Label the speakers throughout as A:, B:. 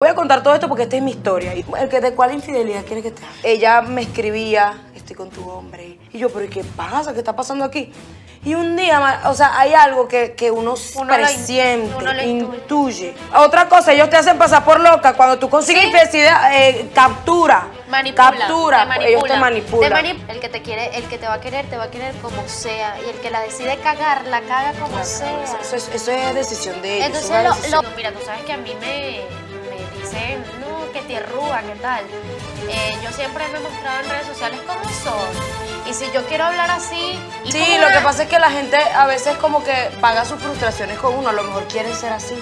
A: Voy a contar todo esto porque esta es mi historia. ¿Y ¿De cuál infidelidad quiere que te Ella me escribía, estoy con tu hombre. Y yo, pero qué pasa? ¿Qué está pasando aquí? Y un día, o sea, hay algo que, uno, presiente, intuye. Otra cosa, ellos te hacen pasar por loca. Cuando tú consigues infidelidad, eh, captura. Manipula, captura, ellos te manipulan.
B: el que te quiere, el que te va a querer, te va a querer como sea. Y el que la decide cagar, la caga como
A: sea. Eso es, decisión de ellos. Entonces,
B: mira, tú sabes que a mí me, no, que qué tal. Eh, yo siempre me he mostrado en redes sociales cómo
A: son Y si yo quiero hablar así... Y sí, lo que pasa es que la gente a veces como que paga sus frustraciones con uno, a lo mejor quieren ser así.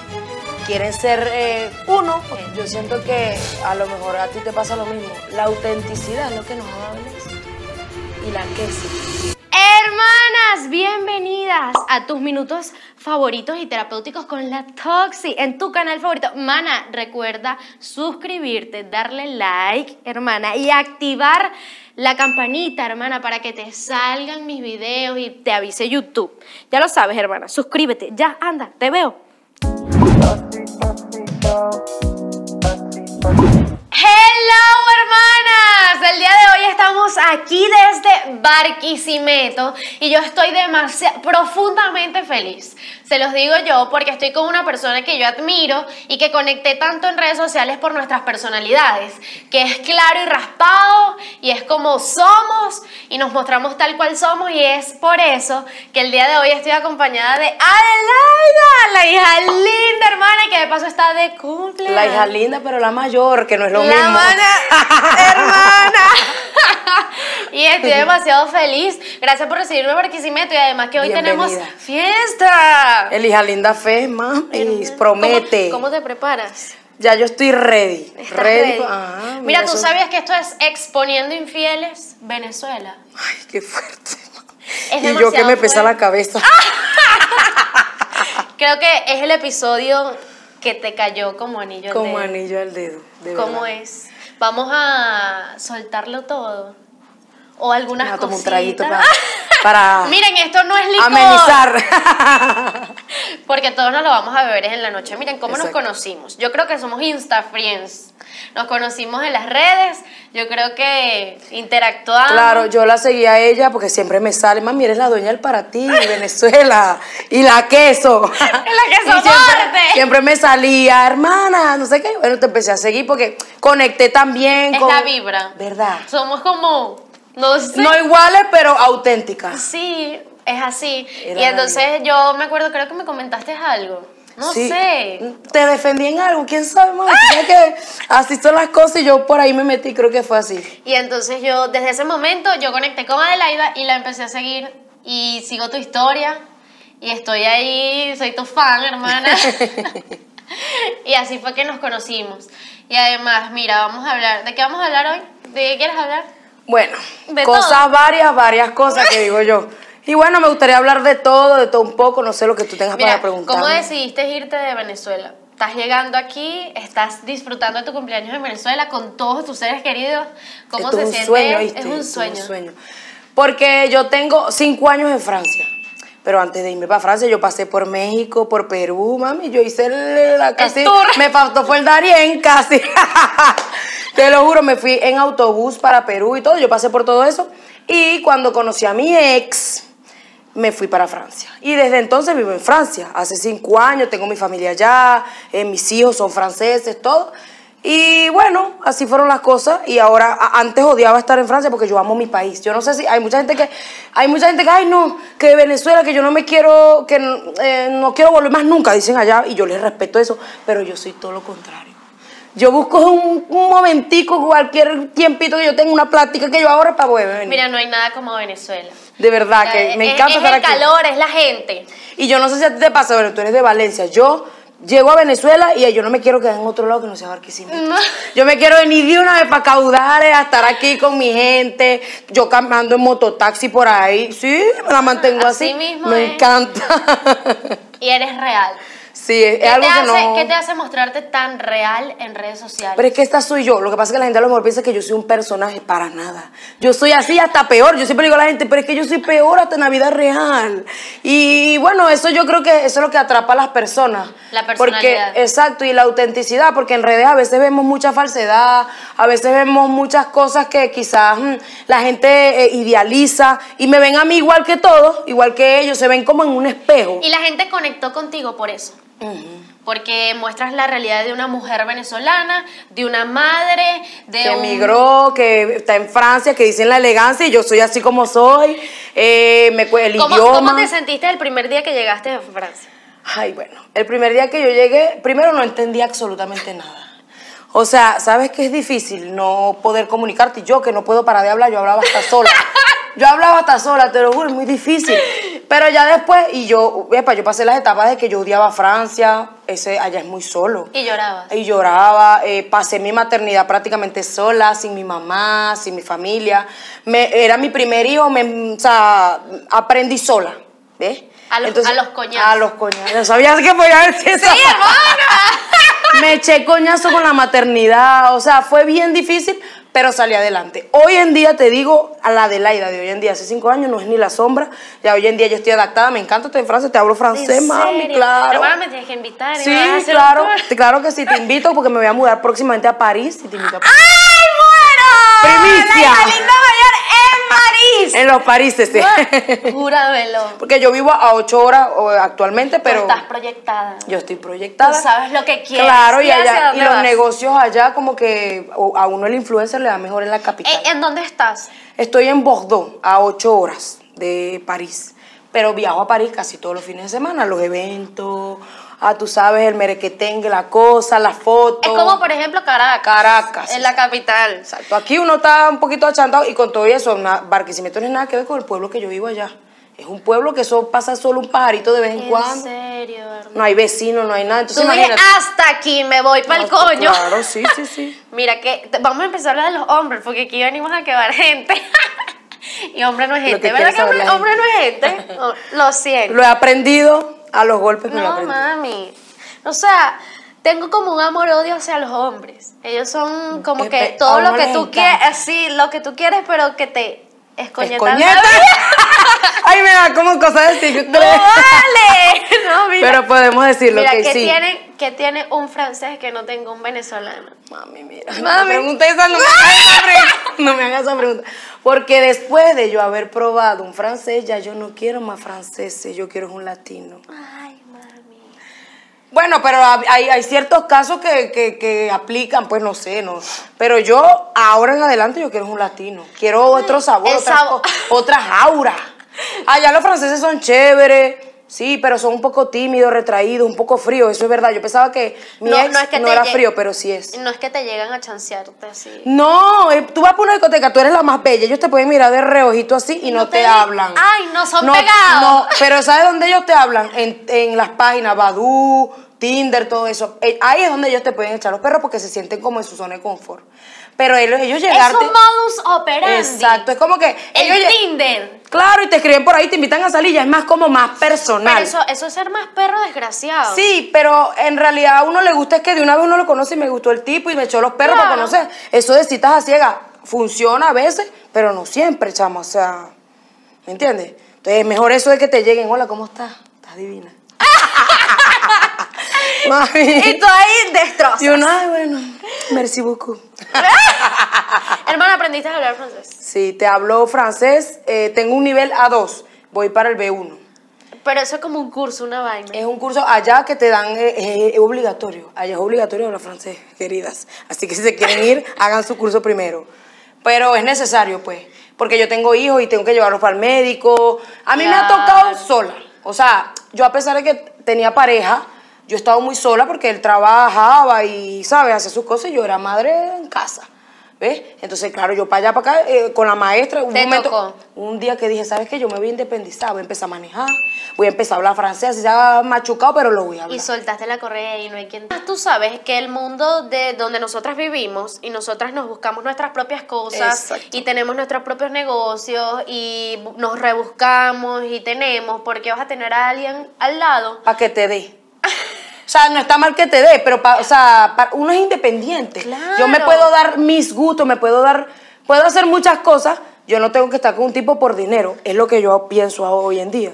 A: Quieren ser eh, uno. Yo siento que a lo mejor a ti te pasa lo mismo. La autenticidad es lo que nos habla y la que sí.
B: Hermanas, bienvenidas a tus minutos favoritos y terapéuticos con la Toxi en tu canal favorito. Mana, recuerda suscribirte, darle like, hermana, y activar la campanita, hermana, para que te salgan mis videos y te avise YouTube. Ya lo sabes, hermana, suscríbete. Ya, anda, te veo. Hello, aquí desde Barquisimeto y yo estoy demasiado, profundamente feliz. Se los digo yo porque estoy con una persona que yo admiro y que conecté tanto en redes sociales por nuestras personalidades, que es claro y raspado y es como somos y nos mostramos tal cual somos y es por eso que el día de hoy estoy acompañada de Adelaida, la hija linda hermana que de paso está de cumpleaños. La hija linda
A: pero la mayor, que no es lo mismo. Hermana,
B: hermana y estoy pues demasiado feliz. Gracias por recibirme Barquisimeto y además que hoy tenemos fiesta.
A: Elija Linda fe, mami, promete. ¿Cómo,
B: te preparas?
A: Ya yo estoy ready. ready. Ah,
B: mira, tú sabías que esto es Exponiendo Infieles Venezuela.
A: Ay, qué fuerte.
B: y yo que me pesa
A: la cabeza.
B: Creo que es el episodio que te cayó como anillo como al dedo. Como
A: anillo al dedo. De ¿Cómo
B: es? Vamos a soltarlo todo o algunas cosas. un traguito para,
A: para
B: Miren, esto no es licor. Amenizar. Porque todos nos lo vamos a beber en la noche. Miren cómo nos conocimos. Yo creo que somos instafriends. Nos conocimos en las redes. Yo creo que interactuamos. Claro, yo
A: la seguía a ella porque siempre me sale, mami, eres la dueña del para ti, Venezuela. y la queso. la queso y siempre, me salía, hermana, no sé qué. Bueno, te empecé a seguir porque conecté también con. Es la
B: vibra. ¿Verdad? Somos como
A: no iguales, pero auténticas.
B: Sí, es así. y entonces yo me acuerdo, creo que me comentaste algo. No sé.
A: Te defendí en algo, quién sabe, más. que así son las cosas y yo por ahí me metí, creo que fue así.
B: Y entonces yo, desde ese momento, yo conecté con Adelaida y la empecé a seguir y sigo tu historia y estoy ahí, soy tu fan, hermana. y así fue que nos conocimos. Y además, mira, vamos a hablar, ¿de qué vamos a hablar hoy? ¿De qué quieres hablar?
A: Bueno, cosas varias, varias cosas que digo yo. Y bueno, me gustaría hablar de todo, de todo un poco, no sé lo que tú tengas para preguntar. ¿Cómo
B: decidiste irte de Venezuela? Estás llegando aquí, estás disfrutando de tu cumpleaños en Venezuela con todos tus seres queridos. ¿Cómo se siente? es un sueño. Es un sueño.
A: Porque yo tengo cinco años en Francia. Pero antes de irme para Francia, yo pasé por México, por Perú, mami. Yo hice la casi. Me faltó fue el Darien casi. Te lo juro, me fui en autobús para Perú y todo. Yo pasé por todo eso. Y cuando conocí a mi ex, me fui para Francia. Y desde entonces vivo en Francia. Hace cinco años, tengo mi familia allá, eh, mis hijos son franceses, todo. Y bueno, así fueron las cosas. Y ahora, antes odiaba estar en Francia porque yo amo mi país. Yo no sé si hay mucha gente que, hay mucha gente que, ay no, que Venezuela, que yo no me quiero, que eh, no quiero volver más nunca, dicen allá. Y yo les respeto eso, pero yo soy todo lo contrario. Yo busco un, momentico, cualquier tiempito que yo tenga una plática que yo ahora para volver.
B: Mira, no hay nada como Venezuela.
A: De verdad, que me encanta es el calor,
B: es la gente.
A: Y yo no sé si a ti te pasa, pero tú eres de Valencia. Yo Llego a Venezuela y yo no me quiero quedar en otro lado que no sea Barquisimeto. Yo me quiero venir de una vez para caudar, eh, a estar aquí con mi gente. Yo caminando en mototaxi por ahí. Sí, me la mantengo así. me encanta.
B: Y eres real.
A: Sí, es algo te que ¿Qué te
B: hace mostrarte tan real en redes
A: sociales? Pero es que esta soy yo. Lo que pasa es que la gente a lo mejor piensa que yo soy un personaje para nada. Yo soy así hasta peor. Yo siempre digo a la gente, pero es que yo soy peor hasta en la vida real. Y bueno, eso yo creo que eso es lo que atrapa a las personas. La personalidad. Porque, exacto, y la autenticidad, porque en redes a veces vemos mucha falsedad, a veces vemos muchas cosas que quizás mm, la gente eh, idealiza y me ven a mí igual que todos, igual que ellos, se ven como en un espejo. Y la
B: gente conectó contigo por eso. Porque muestras la realidad de una mujer venezolana, de una madre, de que emigró,
A: que está en Francia, que dicen la elegancia y yo soy así como soy, eh, me el ¿Cómo, te
B: sentiste el primer día que llegaste a
A: Francia? Ay, bueno, el primer día que yo llegué, primero no entendía absolutamente nada. O sea, sabes que es difícil no poder comunicarte. Yo que no puedo parar de hablar, yo hablaba hasta sola. Yo hablaba hasta sola, te lo es muy difícil. Pero ya después, y yo, yo pasé las etapas de que yo odiaba a Francia, ese allá es muy solo. Y lloraba. Y lloraba, eh, pasé mi maternidad prácticamente sola, sin mi mamá, sin mi familia. Me, era mi primer hijo, me, o sea, aprendí sola, ¿ves? A los, a los coñazos. A los coñazos. ¿Sabías que podía decir eso? Sí, me eché coñazo con la maternidad, o sea, fue bien difícil, pero salí adelante. Hoy en día te digo a la Adelaida de hoy en día, hace cinco años no es ni la sombra, ya hoy en día yo estoy adaptada, me encanta estoy en te hablo francés, mami, claro. Pero
B: me tienes que invitar. Sí, claro,
A: claro que sí, te invito porque me voy a mudar próximamente a París ¡Ay, bueno ¡Primicia! La mayor en ah, París! En los Paríses, sí. Porque yo vivo a ocho horas actualmente, pero... estás proyectada. Yo estoy proyectada. Tú sabes lo que quieres. Claro, y, y los negocios allá como que a uno el influencer mejor en la capital. Eh, ¿En dónde estás? Estoy en Bordeaux, a 8 horas de París. Pero viajo a París casi todos los fines de semana, los eventos, ah, tú sabes, el merequetengue, la cosa, las fotos. Es como, por ejemplo, Caracas. Caracas. En la capital. Exacto. Aquí uno está un poquito achantado y con todo eso, Barquisimeto no es nada que ver con el pueblo que yo vivo allá. Es un pueblo que solo pasa solo un pajarito de vez en, cuando. En serio, hermano? No hay vecinos, no hay nada. Entonces, hasta
B: aquí, me voy para el pues, coño. Claro,
A: sí, sí, sí.
B: Mira, que vamos a empezar a hablar de los hombres, porque aquí venimos a quedar gente. y hombre no es gente, ¿verdad que hombre, no es gente? Oh, lo siento.
A: Lo he aprendido a los golpes que no, lo
B: mami. O sea, tengo como un amor-odio hacia los hombres. Ellos son mm, como que todo lo que tú quieres, así, eh, lo que tú quieres, pero que te coñeta
A: Ay, mira, como Cosa decir ¡No vale!
B: No, mira. Pero podemos decir lo que, que Tiene, ¿Qué tiene un francés que no tenga un venezolano? Mami,
A: mira. No me esa, no No me hagas esa pregunta. Porque después de yo haber probado un francés, ya yo no quiero más franceses, yo quiero un latino. Ay. Bueno, pero hay, ciertos casos que, aplican, pues no sé, no. Pero yo, ahora en adelante, yo quiero un latino. Quiero otro sabor, otra otras, Allá los franceses son chéveres. Sí, pero son un poco tímidos, retraídos, un poco fríos, eso es verdad. Yo pensaba que no, es no era frío, pero sí es.
B: No es que te llegan a chancearte así.
A: No, eh, tú vas por una discoteca, tú eres la más bella, ellos te pueden mirar de reojito así y no, te, hablan.
B: Ay, no, son pegados.
A: pero ¿sabes dónde ellos te hablan? En, en las páginas Badu, Tinder, todo eso. Eh, ahí es donde ellos te pueden echar los perros porque se sienten como en su zona de confort. Pero ellos, ellos llegarte... Es un
B: modus operandi. Exacto,
A: es como que... El ellos,
B: Tinder.
A: Claro, y te escriben por ahí, te invitan a salir, ya es más como más personal. Pero eso,
B: eso es ser más perro desgraciado. Sí,
A: pero en realidad a uno le gusta es que de una vez uno lo conoce y me gustó el tipo y me echó los perros Para porque eso de citas a ciegas funciona a veces, pero no siempre, chamo, o sea, ¿me entiendes? Entonces, mejor eso de que te lleguen, hola, ¿cómo estás? Estás divina. Y tú ahí destrozas. Y bueno, merci beaucoup.
B: Hermano, ¿aprendiste a hablar francés?
A: Sí, te hablo francés. Eh, tengo un nivel A2. Voy para el B1. Pero eso es como un curso, una vaina. Es un curso allá que te dan, eh, eh, es obligatorio. Allá es obligatorio hablar francés, queridas. Así que si se quieren ir, hagan su curso primero. Pero es necesario, pues. Porque yo tengo hijos y tengo que llevarlos para el médico. A mí me ha tocado sola. O sea, yo a pesar de que tenía pareja, yo estaba muy sola porque él trabajaba y, ¿sabes? Hacía sus cosas y yo era madre en casa. ¿Ves? Entonces, claro, yo para allá, para acá, eh, con la maestra, un momento, un día que dije, ¿sabes qué? Yo me voy a independizar, voy a empezar a manejar, voy a empezar a hablar francés, ya machucado, pero lo voy a hablar. Y
B: soltaste la correa y no hay quien... Tú sabes que el mundo de donde nosotras vivimos y nosotras nos buscamos nuestras propias cosas y tenemos nuestros propios negocios y nos rebuscamos y tenemos, porque vas a tener a alguien al lado.
A: Para que te dé o sea, no está mal que te dé, pero uno es independiente. Yo me puedo dar mis gustos, me puedo dar, puedo hacer muchas cosas. Yo no tengo que estar con un tipo por dinero. Es lo que yo pienso hoy en día.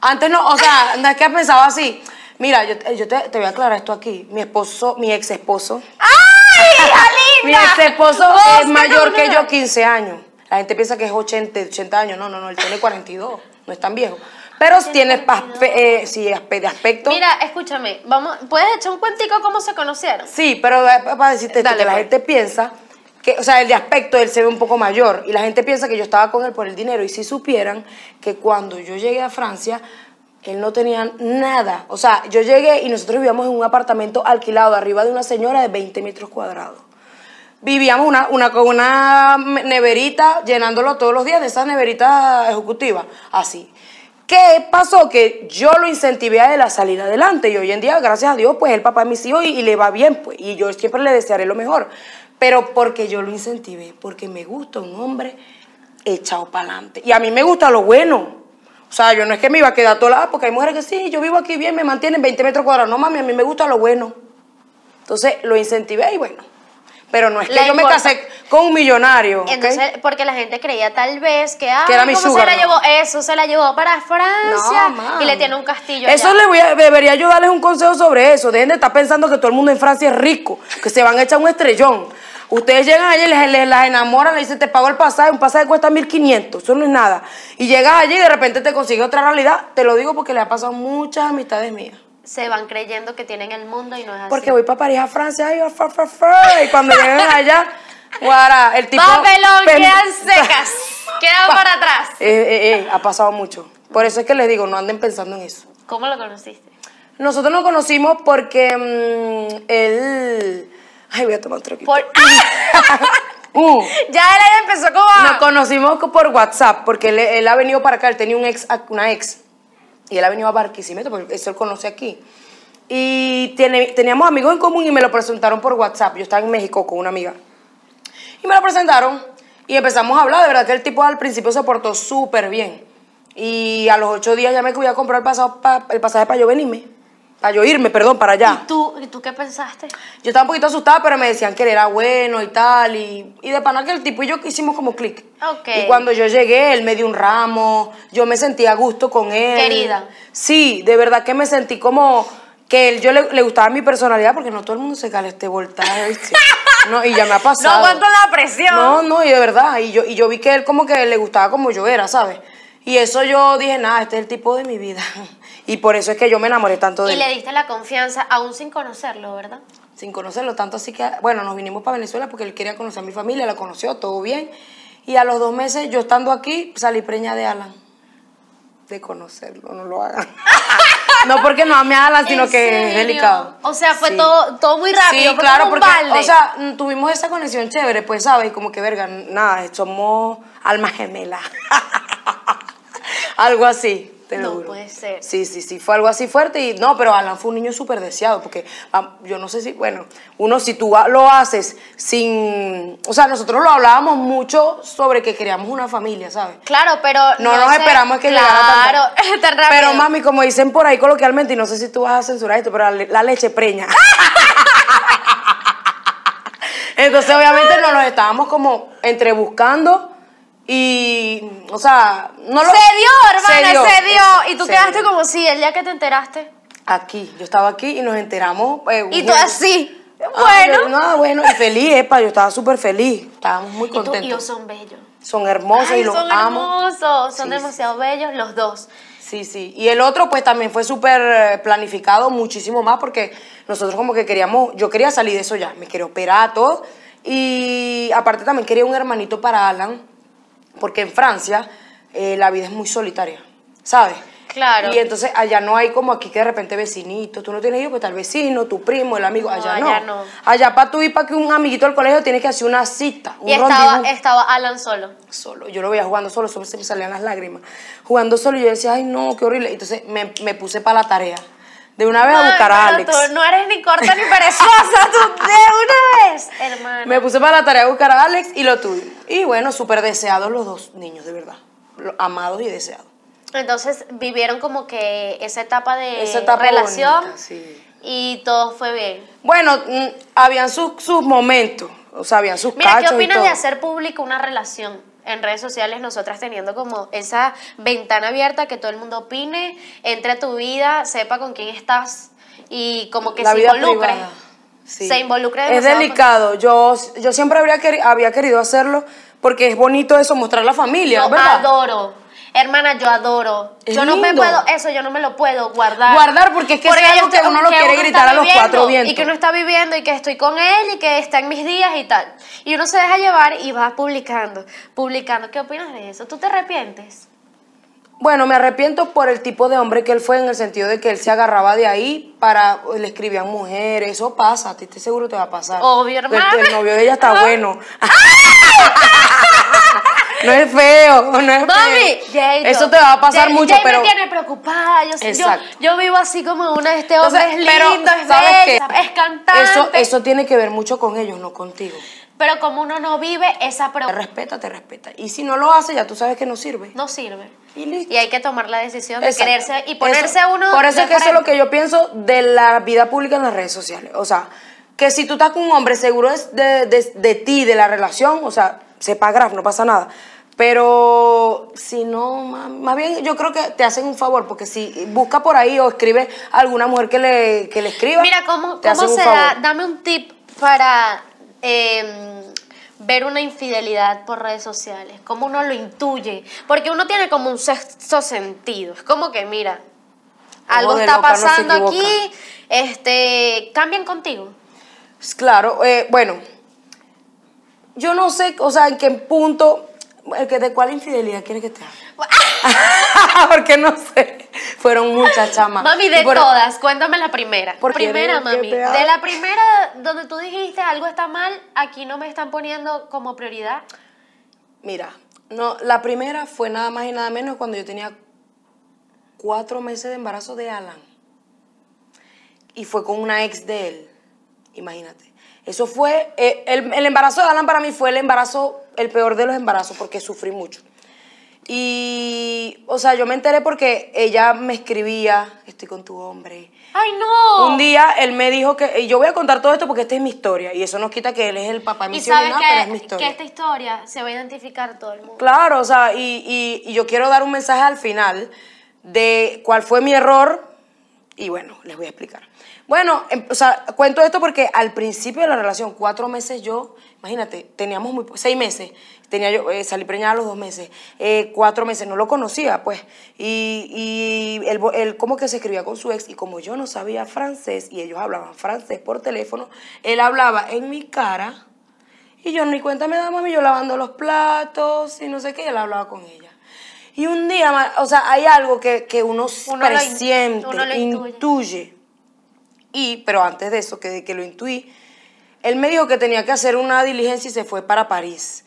A: Antes no, o sea, no es que has pensado así. Mira, yo, te, voy a aclarar esto aquí. Mi esposo, mi ex esposo. ¡Ay, Mi ex esposo es mayor que yo 15 años. La gente piensa que es 80, 80 años. No, no, no, él tiene 42. No es tan viejo. Pero tiene eh, sí, de aspecto. Mira, escúchame, vamos, ¿puedes echar un cuentico cómo se conocieron? Sí, pero eh, para decirte esto, que la pues. gente piensa que, o sea, el de aspecto él se ve un poco mayor y la gente piensa que yo estaba con él por el dinero y si supieran que cuando yo llegué a Francia él no tenía nada. O sea, yo llegué y nosotros vivíamos en un apartamento alquilado arriba de una señora de 20 metros cuadrados. Vivíamos una, una, con una neverita llenándolo todos los días de esas neveritas ejecutivas, así. ¿Qué pasó? Que yo lo incentivé a él a salir adelante y hoy en día, gracias a Dios, pues el papá de mis hijos y, le va bien, pues, y yo siempre le desearé lo mejor. Pero porque yo lo incentivé, porque me gusta un hombre echado para adelante. Y a mí me gusta lo bueno. O sea, yo no es que me iba a quedar toda lado Porque hay mujeres que sí, yo vivo aquí bien, me mantienen 20 metros cuadrados. No, mami, a mí me gusta lo bueno. Entonces lo incentivé y bueno, pero no es que yo me casé con un millonario. Entonces,
B: porque la gente creía tal vez que, ah, ¿cómo se la llevó? Eso se la llevó para Francia y le tiene un castillo. Eso le voy a,
A: debería yo darles un consejo sobre eso. Dejen de estar pensando que todo el mundo en Francia es rico, que se van a echar un estrellón. Ustedes llegan allí, les, las enamoran, le dicen, te pago el pasaje, un pasaje cuesta 1.500, eso no es nada. Y llegas allí y de repente te consigues otra realidad. Te lo digo porque le ha pasado a muchas amistades mías
B: se van creyendo que tienen el mundo y no es así. Porque
A: voy para París, a Francia, ay, y cuando lleguen allá, guara, el tipo... Papelón, quedan secas,
B: quedan para atrás.
A: Eh, eh, eh, ha pasado mucho. Por eso es que les digo, no anden pensando en eso.
B: ¿Cómo lo conociste?
A: Nosotros nos conocimos porque mm, él... Ay, voy a tomar otro Por... Uh. ya él empezó como Nos conocimos por WhatsApp, porque él, él, ha venido para acá, él tenía un ex, una ex y él ha venido a Barquisimeto, porque eso él conoce aquí. Y tiene, teníamos amigos en común y me lo presentaron por WhatsApp. Yo estaba en México con una amiga. Y me lo presentaron y empezamos a hablar. De verdad que el tipo al principio se portó súper bien. Y a los ocho días ya me fui a comprar el, el pasaje para yo venirme. Para yo irme, perdón, para allá. ¿Y
B: tú, ¿Y tú qué pensaste?
A: Yo estaba un poquito asustada, pero me decían que él era bueno y tal. Y, y de pana que el tipo y yo hicimos como clic. Ok. Y cuando yo llegué, él me dio un ramo. Yo me sentí a gusto con él. Querida. Sí, de verdad que me sentí como que él, yo le, gustaba mi personalidad porque no todo el mundo se cale este voltaje, No, y ya me ha pasado. No aguanto la presión. No, no, y de verdad. Y yo, y yo vi que él como que le gustaba como yo era, ¿sabes? Y eso yo dije, nada, este es el tipo de mi vida. Y por eso es que yo me enamoré tanto de él. Y le diste la confianza, aún sin conocerlo, ¿verdad? Sin conocerlo, tanto así que, bueno, nos vinimos para Venezuela porque él quería conocer a mi familia, la conoció, todo bien. Y a los dos meses, yo estando aquí, salí preña de Alan. De conocerlo, no lo hagan. No porque no ame a Alan, sino que es delicado. O sea, fue todo, todo muy rápido. Sí, claro, porque, o sea, mm, tuvimos esa conexión chévere, pues, ¿sabes? Como que, verga, nada, somos alma gemela. Algo así no puede ser. Sí, sí, sí, fue algo así fuerte y no, pero Alan fue un niño súper deseado porque ah, yo no sé si, bueno, uno si tú lo haces sin, o sea, nosotros lo hablábamos mucho sobre que creamos una familia, ¿sabes?
B: Claro, pero... No, nos esperamos que claro, llegara tan, tan Pero mami,
A: como dicen por ahí coloquialmente, y no sé si tú vas a censurar esto, pero la, leche preña. Entonces, obviamente, nos, nos estábamos como entre buscando y, o sea, no lo... Se dio, hermana, se dio. y tú quedaste como si el día que te enteraste. Aquí, yo estaba aquí y nos enteramos. Eh, y tú así. Ah, bueno. no, bueno, y feliz, epa, yo estaba súper feliz. Estábamos muy contentos. son bellos. Son hermosos y los son
B: Hermosos, son demasiado
A: bellos los dos. Sí, sí. Y el otro, pues también fue súper eh, planificado, muchísimo más, porque nosotros como que queríamos, yo quería salir de eso ya, me quería operar todo. Y aparte también quería un hermanito para Alan porque en Francia eh, la vida es muy solitaria, ¿sabes?
B: Claro. Y entonces
A: allá no hay como aquí que de repente Vecinito, tú no tienes hijos, pues el vecino, tu primo, el amigo, allá, no. allá para tú ir para que un amiguito del colegio tienes que hacer una cita, Y estaba, Alan solo. Solo, yo lo veía jugando solo, solo se me salían las lágrimas. Jugando solo y yo decía, ay no, qué horrible. Entonces me, me puse para la tarea. De una vez a buscar a Alex. Tú
B: no eres ni corta ni perezosa, tú de una vez, hermano. Me puse
A: para la tarea a buscar a Alex y lo tuve. Y bueno, súper deseados los dos niños, de verdad. Amados y deseados.
B: Entonces vivieron como que esa etapa de relación y todo fue bien.
A: Bueno, mm, habían sus, momentos, o sea, habían sus Mira, ¿qué opinas de hacer
B: público una relación? en redes sociales, nosotras teniendo como esa ventana abierta que todo el mundo opine, entre tu vida, sepa con quién estás y como que La se involucre. Se involucre Es delicado.
A: Yo, yo siempre habría había querido hacerlo porque es bonito eso, mostrar la familia, ¿verdad? adoro
B: Hermana, yo adoro. yo no me puedo, eso yo no me lo puedo guardar. Guardar porque es que algo uno lo quiere gritar a los cuatro vientos. Y que uno está viviendo y que estoy con él y que está en mis días y tal. Y uno se deja llevar y va publicando, publicando. ¿Qué opinas de eso? ¿Tú te arrepientes?
A: Bueno, me arrepiento por el tipo de hombre que él fue en el sentido de que él se agarraba de ahí para le escribían mujeres, eso pasa, a ti te seguro te va a pasar. Obvio, El, el novio de ella está bueno. no es feo, no es Mami, feo. eso te va a pasar mucho, pero me tiene
B: preocupada. Yo, yo, yo vivo así como
A: una este hombre Entonces, es lindo, es ¿sabes es cantante. Eso eso tiene que ver mucho con ellos, no contigo.
B: Pero como uno no vive esa Te respeta, te respeta. Y si no lo hace, ya tú sabes que no sirve. No sirve. Y, hay que tomar la decisión de quererse y ponerse a uno. Por eso es que eso es lo
A: que yo pienso de la vida pública en las redes sociales. O sea, que si tú estás con un hombre seguro es de, ti, de la relación, o sea, sepa graf, no pasa nada. Pero si no, más bien yo creo que te hacen un favor, porque si busca por ahí o escribe a alguna mujer que le, le escriba. Mira, ¿cómo, te cómo Dame un tip para
B: Em, ver una infidelidad por redes sociales, Como uno lo intuye, porque uno tiene como un sexto sentido, es como que mira, algo está pasando aquí,
A: este, cambian contigo. Claro, eh, bueno, yo no sé, o sea, en qué punto, eh, de cuál infidelidad quieres que te hable. Porque no sé. Fueron muchas chamas. Mami, de todas, cuéntame la primera. ¿Por primera, mami. De la
B: primera donde tú dijiste algo está mal, aquí no me están poniendo como prioridad.
A: Mira, no, la primera fue nada más y nada menos cuando yo tenía cuatro meses de embarazo de Alan. Y fue con una ex de él. Imagínate. Eso fue, eh, el, el embarazo de Alan para mí fue el embarazo, el peor de los embarazos, porque sufrí mucho. Y, o sea, yo me enteré porque ella me escribía, estoy con tu hombre.
B: ¡Ay, no!
A: Un día él me dijo que, yo voy a contar todo esto porque esta es mi historia, y eso nos quita que él es el papá de ¿Y sabes que, mi historia.
B: esta historia se va a identificar todo el mundo.
A: Claro, o sea, y, yo quiero dar un mensaje al final de cuál fue mi error, y bueno, les voy a explicar. Bueno, em, o sea, cuento esto porque al principio de la relación, cuatro meses yo, imagínate, teníamos muy seis meses, tenía eh, salí preñada a los dos meses, eh, cuatro meses, no lo conocía, pues. Y, él, como que se escribía con su ex, y como yo no sabía francés, y ellos hablaban francés por teléfono, él hablaba en mi cara, y yo ni cuenta me daba, mami, yo lavando los platos y no sé qué, y él hablaba con ella. Y un día, o sea, hay algo que, uno, uno presiente, intuye. Y, pero antes de eso, que, que lo intuí, él me dijo que tenía que hacer una diligencia y se fue para París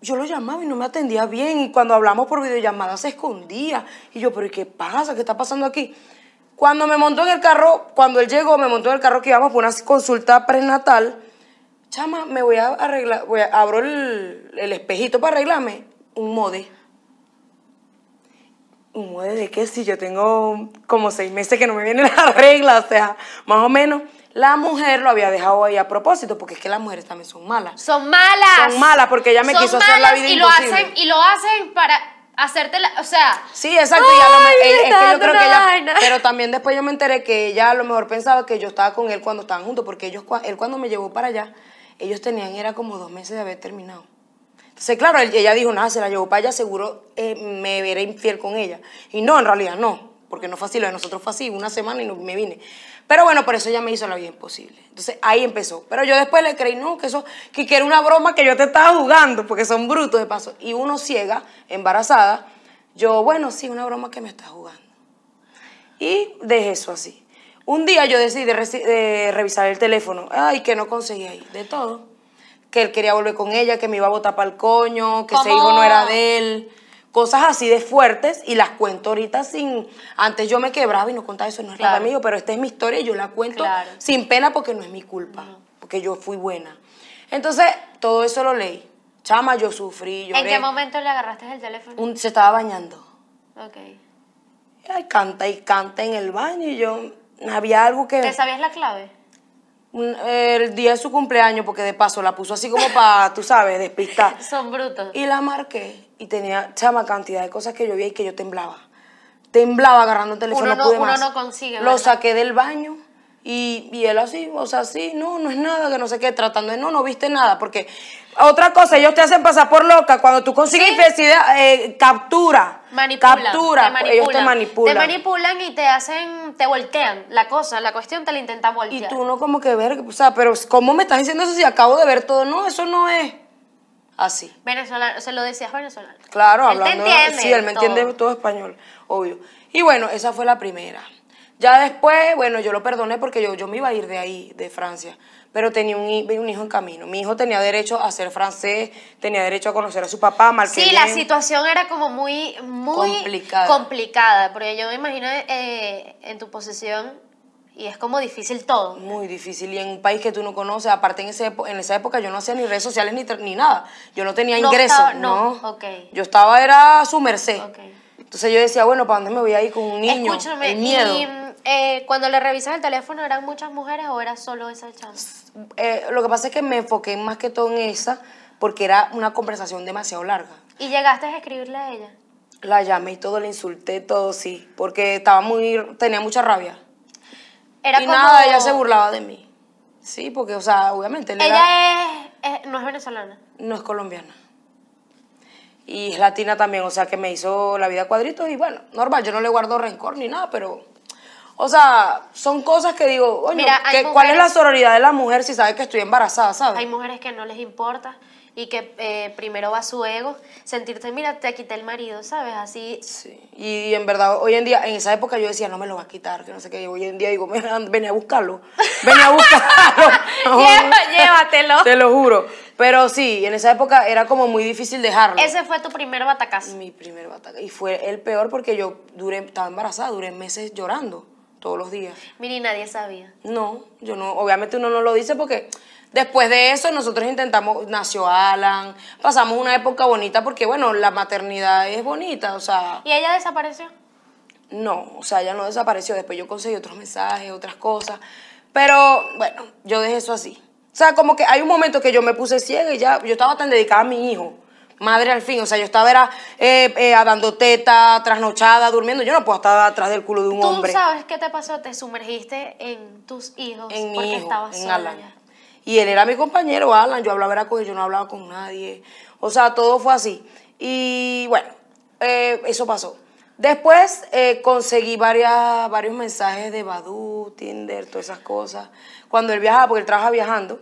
A: yo lo llamaba y no me atendía bien. cuando hablamos por videollamada se escondía. Y yo, pero ¿y qué pasa? ¿Qué está pasando aquí? Cuando me montó en el carro, cuando él llegó, me montó en el carro que íbamos por una consulta prenatal. Chama, me voy a arreglar, voy a, abro el, espejito para arreglarme. Un mode. ¿Un mode de qué? Si yo tengo como seis meses que no me vienen la regla, o sea, más o menos. La mujer lo había dejado ahí a propósito, porque es que las mujeres también son malas.
B: Son malas. Son malas porque ella me quiso hacer la vida y Lo hacen, y lo hacen para hacerte la, o sea.
A: Sí, exacto. lo, que yo creo que ella, pero también después yo me enteré que ella a lo mejor pensaba que yo estaba con él cuando estaban juntos, porque ellos, él cuando me llevó para allá, ellos tenían, era como dos meses de haber terminado. Entonces, claro, ella dijo, nada, se la llevó para allá, seguro eh, me veré infiel con ella. Y no, en realidad no, porque no fue así, lo de nosotros fue así, una semana y no, me vine. Pero bueno, por eso ella me hizo la vida imposible. Entonces ahí empezó. Pero yo después le creí, no, que eso, que, era una broma que yo te estaba jugando, porque son brutos de paso. Y uno ciega, embarazada, yo, bueno, sí, una broma que me está jugando. Y dejé eso así. Un día yo decidí eh, revisar el teléfono. Ay, que no conseguí ahí, de todo. Que él quería volver con ella, que me iba a botar para el coño, que ese hijo no era de él cosas así de fuertes y las cuento ahorita sin... Antes yo me quebraba y no contaba eso, no es nada mío, pero esta es mi historia y yo la cuento sin pena porque no es mi culpa, porque yo fui buena. Entonces, todo eso lo leí. Chama, yo sufrí, ¿En qué
B: momento le agarraste el teléfono? se
A: estaba bañando. Ok. Y canta y canta en el baño y yo... Había algo que... ¿Te
B: sabías la clave?
A: el día de su cumpleaños, porque de paso la puso así como para, tú sabes, despistar. Son brutos. Y la marqué y tenía chama cantidad de cosas que yo vi y que yo temblaba. Temblaba agarrando el teléfono, uno no, pude uno no consigue. Lo saqué del baño y, y él así, o sea, sí, no, no es nada, que no sé qué, tratando de no, no viste nada, porque otra cosa, ellos te hacen pasar por loca cuando tú consigues eh, captura.
B: captura, ellos te manipulan. Te manipulan y te hacen, te voltean la cosa, la cuestión te la intentan voltear. Y tú
A: no como que ver, o sea, pero ¿cómo me estás diciendo eso si acabo de ver todo? No, eso no es. Así. Ah,
B: venezolano, o lo decías venezolano.
A: Claro, él hablando. sí, él me entiende todo español, obvio. Y bueno, esa fue la primera. Ya después, bueno, yo lo perdoné porque yo, yo me iba a ir de ahí, de Francia, pero tenía un, hijo en camino. Mi hijo tenía derecho a ser francés, tenía derecho a conocer a su papá, mal Sí, la
B: situación era como muy, muy complicada. complicada porque yo me imagino eh, en tu posesión
A: y es como difícil todo. Muy difícil. Y en un país que tú no conoces, aparte en, ese, en esa época yo no hacía ni redes sociales ni, ni nada. Yo no tenía no ingresos. no, no. Okay. Yo estaba, era a su merced. Entonces yo decía, bueno, ¿para dónde me voy a ir con un niño? Escúchame, miedo. Y,
B: eh, cuando le revisan el teléfono, ¿eran muchas mujeres o era solo esa chance?
A: Eh, lo que pasa es que me enfoqué más que todo en esa porque era una conversación demasiado larga.
B: ¿Y llegaste a escribirle a
A: ella? La llamé y todo, le insulté todo, sí, porque estaba muy, tenía mucha rabia
B: y nada, ella se burlaba
A: de mí. Sí, porque, o sea, obviamente. Ella
B: no es venezolana.
A: No es colombiana. Y es latina también, o sea, que me hizo la vida cuadritos. Y bueno, normal, yo no le guardo rencor ni nada, pero. O sea, son cosas que digo, oye, ¿cuál es la sororidad de la mujer si sabe que estoy embarazada, sabes? Hay
B: mujeres que no les importa y que eh, primero va su ego, sentirte, mira, te quité el marido, ¿sabes? Así. Sí.
A: Y en verdad, hoy en día, en esa época yo decía, no me lo va a quitar, que no sé qué. hoy en día digo, ven a buscarlo, Vení a buscarlo. Llévatelo. Te lo juro. Pero sí, en esa época era como muy difícil dejarlo. Ese fue tu primer batacazo. Mi primer batacazo. Y fue el peor porque yo duré, estaba embarazada, duré meses llorando todos los días.
B: Mira, y nadie sabía.
A: No, yo no, obviamente uno no lo dice porque Después de eso, nosotros intentamos, nació Alan, pasamos una época bonita porque, bueno, la maternidad es bonita, o sea...
B: ¿Y ella desapareció?
A: No, o sea, ella no desapareció. Después yo conseguí otros mensajes, otras cosas. Pero, bueno, yo dejé eso así. O sea, como que hay un momento que yo me puse ciega y ya, yo estaba tan dedicada a mi hijo. Madre al fin, o sea, yo estaba era, eh, eh, dando teta, trasnochada, durmiendo. Yo no puedo estar atrás del culo de un hombre. ¿Tú
B: sabes qué te pasó? Te sumergiste en tus hijos en mi porque estabas en Alan.
A: Y él era mi compañero, Alan, yo hablaba era con él, yo no hablaba con nadie. O sea, todo fue así. Y bueno, eh, eso pasó. Después eh, conseguí varias, varios mensajes de Badu, Tinder, todas esas cosas. Cuando él viajaba, porque él trabaja viajando,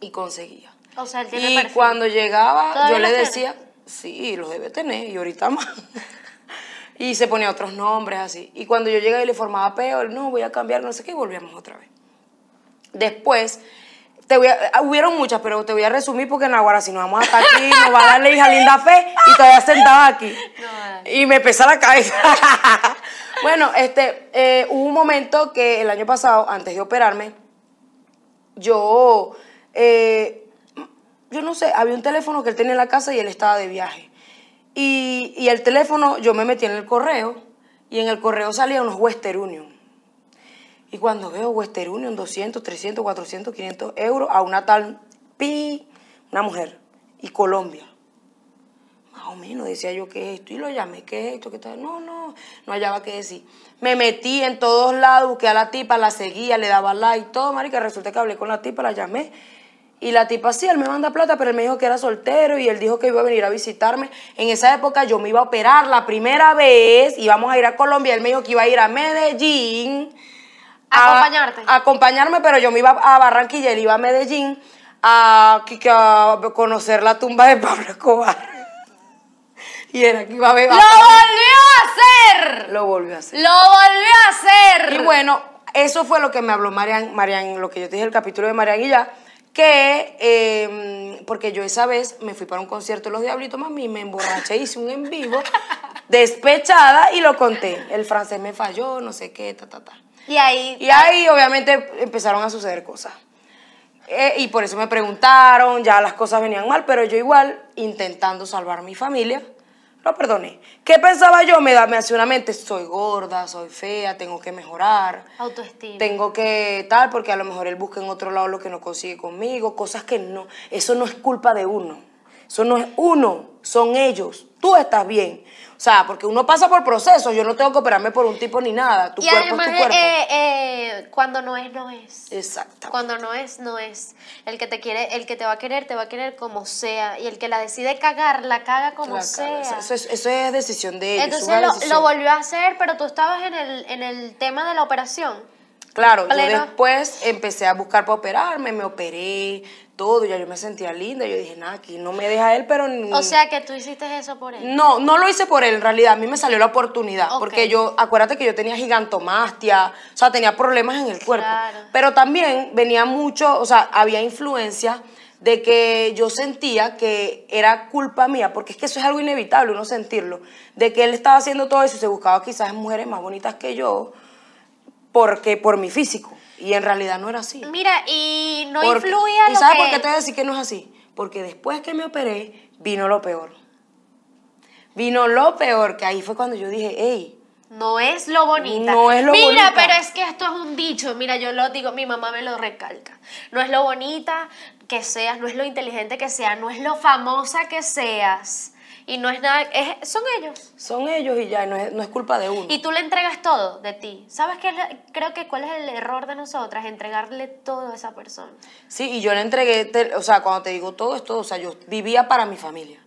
A: y conseguía.
B: O sea, él tiene Y
A: cuando llegaba, yo le decía, sí, los debe tener, y ahorita más. y se ponía otros nombres así. Y cuando yo llegué y le formaba peor, no, voy a cambiar, no sé qué, y volvíamos otra vez. Después te voy a, ah, hubieron muchas, pero te voy a resumir porque en Aguara, si nos vamos a estar aquí, nos va a darle hija linda fe y todavía sentada aquí. y me pesa la cabeza. bueno, este, eh, hubo un momento que el año pasado, antes de operarme, yo, eh, yo no sé, había un teléfono que él tenía en la casa y él estaba de viaje. Y, y el teléfono, yo me metí en el correo y en el correo salía unos Western Union. Y cuando veo Western Union, 200, 300, 400, 500 euros a una tal pi, una mujer, y Colombia. Más o menos decía yo, ¿qué es esto? Y lo llamé, ¿qué es esto? ¿Qué tal? No, no, no hallaba qué decir. Me metí en todos lados, busqué a la tipa, la seguía, le daba like, todo, marica. Resulta que hablé con la tipa, la llamé. Y la tipa, sí, él me manda plata, pero él me dijo que era soltero y él dijo que iba a venir a visitarme. En esa época yo me iba a operar la primera vez, íbamos a ir a Colombia, él me dijo que iba a ir a Medellín acompañarte. acompañarme, pero yo me iba a Barranquilla, él iba a Medellín a, conocer la tumba de Pablo Escobar. Y era que iba a ver. ¡Lo volvió a hacer! Lo volvió a hacer. ¡Lo volvió a hacer! Y bueno, eso fue lo que me habló Marian, lo que yo te dije el capítulo de Marian y que, em, porque yo esa vez me fui para un concierto de Los Diablitos Mami, me emborraché, hice un en vivo, despechada y lo conté. El francés me falló, no sé qué, ta, ta, ta. Y ahí. Y ahí, obviamente, empezaron a suceder cosas. Eh, y por eso me preguntaron, ya las cosas venían mal, pero yo igual, intentando salvar mi familia, lo perdoné. ¿Qué pensaba yo? Me, da, me hacía una mente, soy gorda, soy fea, tengo que mejorar. Autoestima. Tengo que tal, porque a lo mejor él busca en otro lado lo que no consigue conmigo, cosas que no, eso no es culpa de uno. Eso no es uno, son ellos. Tú estás bien. O sea, porque uno pasa por procesos, yo no tengo que operarme por un tipo ni nada. Tu cuerpo es tu cuerpo. Eh,
B: eh, eh, cuando no es, no es. Exacto. Cuando no es, no es. El que te quiere, el que te va a querer, te va a querer como sea. Y el que la decide cagar, la caga como sea. Eso,
A: es, decisión de ellos. Entonces lo,
B: volvió a hacer, pero tú estabas en el, en el tema de la operación.
A: Claro, yo después empecé a buscar para operarme, me operé, todo, ya yo me sentía linda, yo dije, nada, aquí no me deja él, pero... Ni... O sea,
B: que tú hiciste eso por él. No, no
A: lo hice por él, en realidad, a mí me salió la oportunidad, porque yo, acuérdate que yo tenía gigantomastia, o sea, tenía problemas en el cuerpo, pero también venía mucho, o sea, había influencia de que yo sentía que era culpa mía, porque es que eso es algo inevitable, uno sentirlo, de que él estaba haciendo todo eso y se buscaba quizás mujeres más bonitas que yo, porque por mi físico. Y en realidad no era así.
B: Mira, y no influía influía ¿Y sabes por qué te voy a decir
A: que no es así? Porque después que me operé, vino lo peor. Vino lo peor, que ahí fue cuando yo dije, hey, no es lo bonita. No es lo Mira, pero es
B: que esto es un dicho. Mira, yo lo digo, mi mamá me lo recalca. No es lo bonita que seas, no es lo inteligente que seas, no es lo famosa que seas y no es nada, son
A: ellos. Son ellos y ya, no es, no es culpa de uno.
B: Y tú le entregas todo de ti. ¿Sabes qué? Creo que cuál es el error de nosotras, entregarle todo a esa persona.
A: Sí, y yo le entregué, o sea, cuando te digo todo es todo, o sea, yo vivía para mi familia.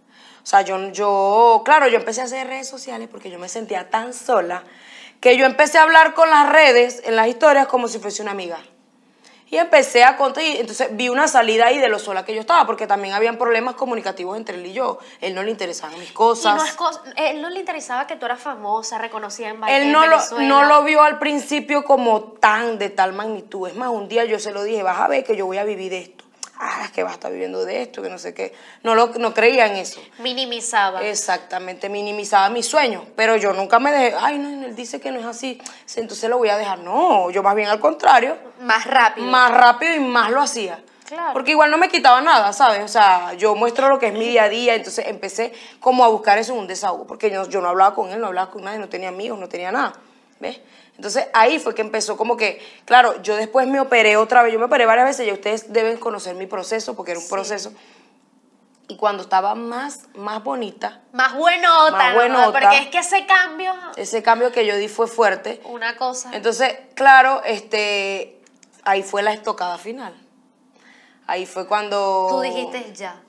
A: O sea, yo, yo, claro, yo empecé a hacer redes sociales porque yo me sentía tan sola que yo empecé a hablar con las redes, en las historias, como si fuese una amiga. Y empecé a contar y entonces vi una salida ahí de lo sola que yo estaba, porque también habían problemas comunicativos entre él y yo. Él no le interesaban mis cosas.
B: él no le interesaba que tú eras famosa, reconocida en Él no, Lo, no lo
A: vio al principio como tan, de tal magnitud. Es más, un día yo se lo dije, vas a ver que yo voy a vivir esto ah, es que va a estar viviendo de esto, que no sé qué. No, lo, no creía en eso. Minimizaba. Exactamente, minimizaba mis sueños. Pero yo nunca me dejé, ay, no, él dice que no es así, entonces lo voy a dejar. No, yo más bien al contrario. Más rápido. Más rápido y más lo hacía. Claro. Porque igual no me quitaba nada, ¿sabes? O sea, yo muestro lo que es mi día a día, entonces empecé como a buscar eso en un desahogo, porque yo, yo no hablaba con él, no hablaba con nadie, no tenía amigos, no tenía nada. ¿Ves? Entonces ahí fue que empezó como que, claro, yo después me operé otra vez, yo me operé varias veces y ustedes deben conocer mi proceso porque era un proceso. Y cuando estaba más, más bonita.
B: Más buenota. Más buenota. Porque es que ese cambio.
A: Ese cambio que yo di fue fuerte.
B: Una cosa. Entonces,
A: claro, este, ahí fue la estocada final. Ahí fue cuando... Tú dijiste ya.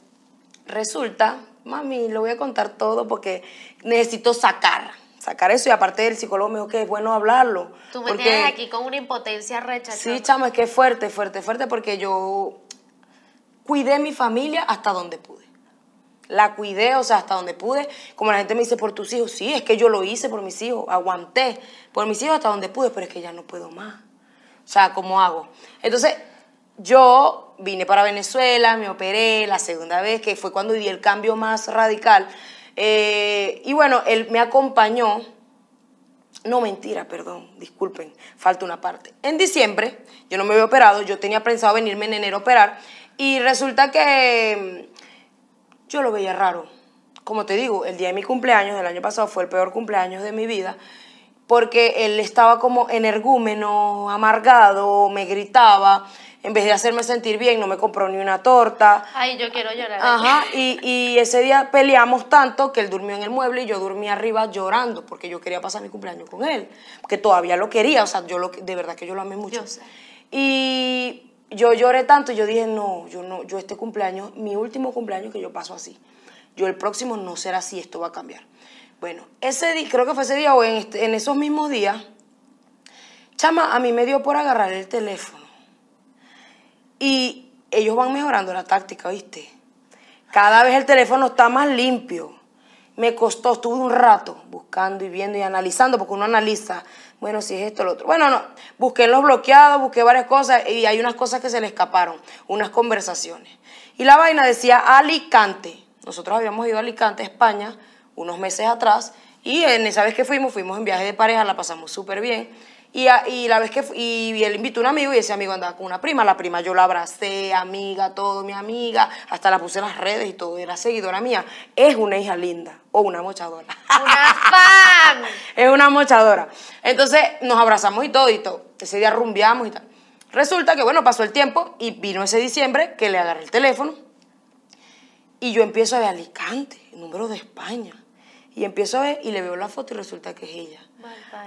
A: Resulta, mami, lo voy a contar todo porque necesito sacar sacar eso y aparte del psicólogo me que es bueno hablarlo. Tú me porque, aquí
B: con una impotencia recha. Sí,
A: chamo, es que es fuerte, fuerte, fuerte porque yo cuidé mi familia hasta donde pude. La cuidé, o sea, hasta donde pude. Como la gente me dice, por tus hijos, sí, es que yo lo hice por mis hijos, aguanté por mis hijos hasta donde pude, pero es que ya no puedo más. O sea, ¿cómo hago? Entonces, yo vine para Venezuela, me operé la segunda vez, que fue cuando viví el cambio más radical eh, y bueno, él me acompañó. No, mentira, perdón, disculpen, falta una parte. En diciembre, yo no me había operado, yo tenía pensado venirme en enero a operar y resulta que mm, yo lo veía raro. Como te digo, el día de mi cumpleaños del año pasado fue el peor cumpleaños de mi vida porque él estaba como energúmeno, amargado, me gritaba, en vez de hacerme sentir bien, no me compró ni una torta.
B: Ay, yo quiero llorar. Ajá,
A: y, ese día peleamos tanto que él durmió en el mueble y yo dormí arriba llorando porque yo quería pasar mi cumpleaños con él, que todavía lo quería, o sea, yo lo, de verdad que yo lo amé mucho. Yo sé. Y yo lloré tanto y yo dije, no, yo no, yo este cumpleaños, mi último cumpleaños que yo paso así. Yo el próximo no será así, esto va a cambiar. Bueno, ese día, creo que fue ese día o en, este, en esos mismos días, chama, a mí me dio por agarrar el teléfono y ellos van mejorando la táctica, ¿viste? Cada vez el teléfono está más limpio. Me costó, estuve un rato buscando y viendo y analizando, porque uno analiza, bueno, si es esto, lo otro. Bueno, no, busqué los bloqueados, busqué varias cosas y hay unas cosas que se le escaparon, unas conversaciones. Y la vaina decía Alicante. Nosotros habíamos ido a Alicante, España, unos meses atrás, y en esa vez que fuimos, fuimos en viaje de pareja, la pasamos súper bien. Y, la vez que y, él invitó a un amigo y ese amigo andaba con una prima, la prima yo la abracé, amiga, todo, mi amiga, hasta la puse en las redes y todo, era seguidora mía. Es una hija linda o una mochadora.
B: Una fan.
A: es una mochadora. Entonces nos abrazamos y todo y todo. Ese día rumbiamos y tal. Resulta que bueno, pasó el tiempo y vino ese diciembre que le agarré el teléfono y yo empiezo a ver Alicante, número de España. Y empiezo a ver y le veo la foto y resulta que es ella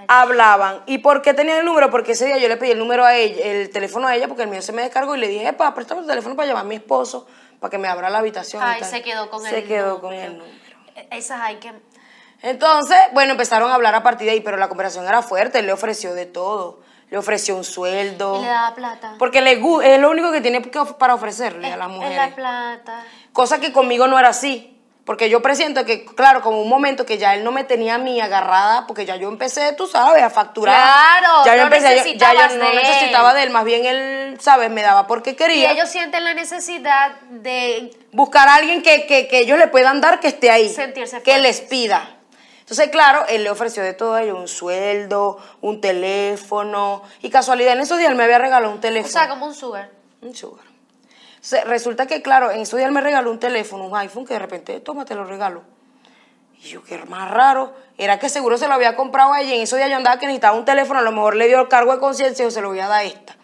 A: hablaban. ¿Y por qué tenían el número? Porque ese día yo le pedí el número a ella, el teléfono a ella, porque el mío se me descargó y le dije, epa, préstame tu teléfono para llamar a mi esposo, para que me abra la habitación. Ay, se
B: quedó con se quedó con el número. E, esas hay que...
A: Entonces, bueno, empezaron a hablar a partir de ahí, pero la conversación era fuerte, él le ofreció de todo. Le ofreció un sueldo. Y le daba plata. Porque le, es lo único que tiene para ofrecerle a las mujeres. Es
B: la plata.
A: Cosa que conmigo no era así porque yo presiento que, claro, como un momento que ya él no me tenía a mí agarrada, porque ya yo empecé, tú sabes, a facturar. Claro, ya yo no empecé, ya, yo no necesitaba de él, más bien él, sabes, me daba porque quería. Y ellos
B: sienten la necesidad
A: de... Buscar a alguien que, que, que ellos le puedan dar, que esté ahí. Sentirse Que les pida. Entonces, claro, él le ofreció de todo ello, un sueldo, un teléfono. Y casualidad, en esos días él me había regalado un teléfono. O sea, como un sugar. Un sugar resulta que, claro, en esos días me regaló un teléfono, un iPhone, que de repente, toma, te lo regalo. Y yo, qué más raro. Era que seguro se lo había comprado allí. En esos días yo andaba que necesitaba un teléfono, a lo mejor le dio el cargo de conciencia y se lo voy a dar a esta.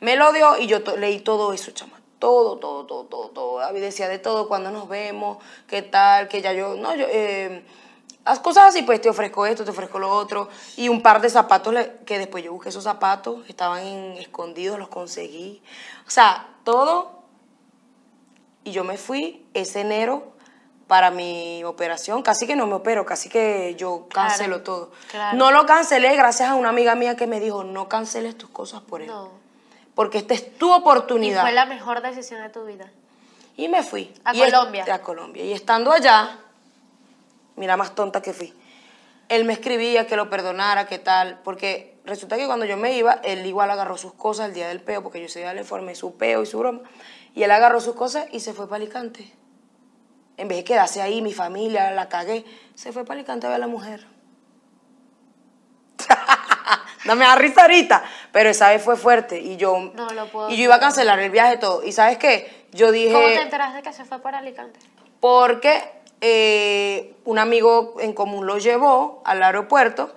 A: Me lo dio y yo leí todo eso, chama. Todo, todo, todo, todo, todo. decía de todo, cuando nos vemos, qué tal, que ya yo. No, yo. Eh, cosas así, pues te ofrezco esto, te ofrezco lo otro. Y un par de zapatos que después yo busqué esos zapatos, estaban escondidos, los conseguí. O sea, todo y yo me fui ese enero para mi operación, casi que no me opero, casi que yo cancelo todo. No lo cancelé gracias a una amiga mía que me dijo, no canceles tus cosas por él. Porque esta es tu oportunidad. Y fue la
B: mejor decisión de tu vida.
A: Y me fui. A Colombia. A Colombia. Y estando allá, mira más tonta que fui. Él me escribía que lo perdonara, que tal, porque resulta que cuando yo me iba, él igual agarró sus cosas el día del peo, porque yo se el le formé su peo y su broma. Y él agarró sus cosas y se fue para Alicante. En vez de quedarse ahí, mi familia, la cagué, se fue para Alicante a ver a la mujer. no me da pero esa vez fue fuerte y yo
B: y yo iba a cancelar el
A: viaje todo. ¿Y sabes qué? Yo dije ¿Cómo te
B: enteraste que se fue para Alicante?
A: Porque eh, un amigo en común lo llevó al aeropuerto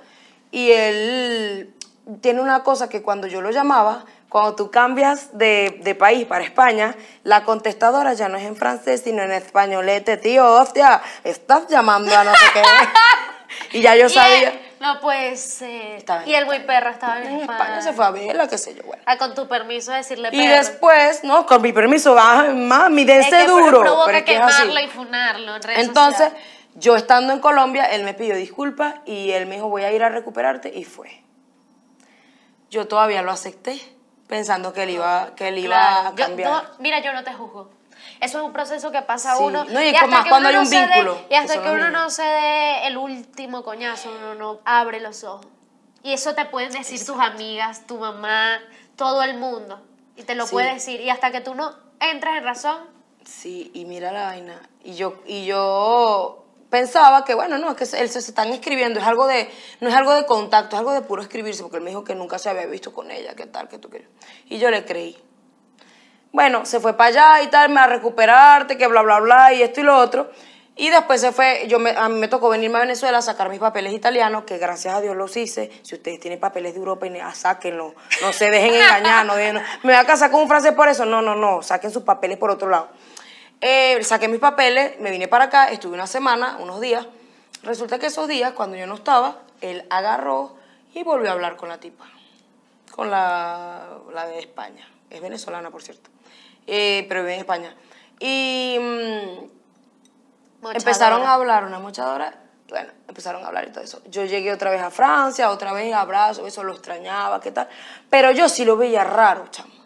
A: y él tiene una cosa que cuando yo lo llamaba cuando tú cambias de, de, país para España, la contestadora ya no es en francés, sino en españolete. Tío, hostia, estás llamando a no sé qué. y ya yo sabía.
B: no, pues. Eh, y el güey perro estaba en, en España. España. se fue a ver,
A: lo qué sé yo, bueno.
B: Ah, con tu permiso decirle perro. Y
A: después, no, con mi permiso, ah, mami, dense duro. Provoca y
B: funarlo en redes Entonces,
A: yo estando en Colombia, él me pidió disculpas y él me dijo, voy a ir a recuperarte y fue. Yo todavía lo acepté pensando que él iba, que él iba a cambiar.
B: mira, yo no te juzgo. Eso es un proceso que pasa uno. No, y, hasta que cuando hay un vínculo. y hasta que, uno no se dé el último coñazo, uno no abre los ojos. Y eso te pueden decir tus amigas, tu mamá, todo el mundo. Y te lo puede decir. Y hasta que tú no entras en razón.
A: Sí, y mira la vaina. Y yo, y yo pensaba que, bueno, no, es que él se, están escribiendo, es algo de, no es algo de contacto, es algo de puro escribirse, porque él me dijo que nunca se había visto con ella, que tal, que tú quieres. Y yo le creí. Bueno, se fue para allá y tal, me va a recuperarte, que bla, bla, bla, y esto y lo otro. Y después se fue, yo me, a mí me tocó venirme a Venezuela a sacar mis papeles italianos, que gracias a Dios los hice. Si ustedes tienen papeles de Europa, ah, sáquenlos. No se dejen engañar, no me voy a casar con un francés por eso. No, no, no, saquen sus papeles por otro lado. Eh, saqué mis papeles, me vine para acá, estuve una semana, unos días. Resulta que esos días, cuando yo no estaba, él agarró y volvió a hablar con la tipa, con la, de España. Es venezolana, por cierto, eh, pero vive en España. Y mm, empezaron a hablar, una mochadora, bueno, empezaron a hablar y todo eso. Yo llegué otra vez a Francia, otra vez abrazo, eso lo extrañaba, qué tal. Pero yo sí lo veía raro, chamo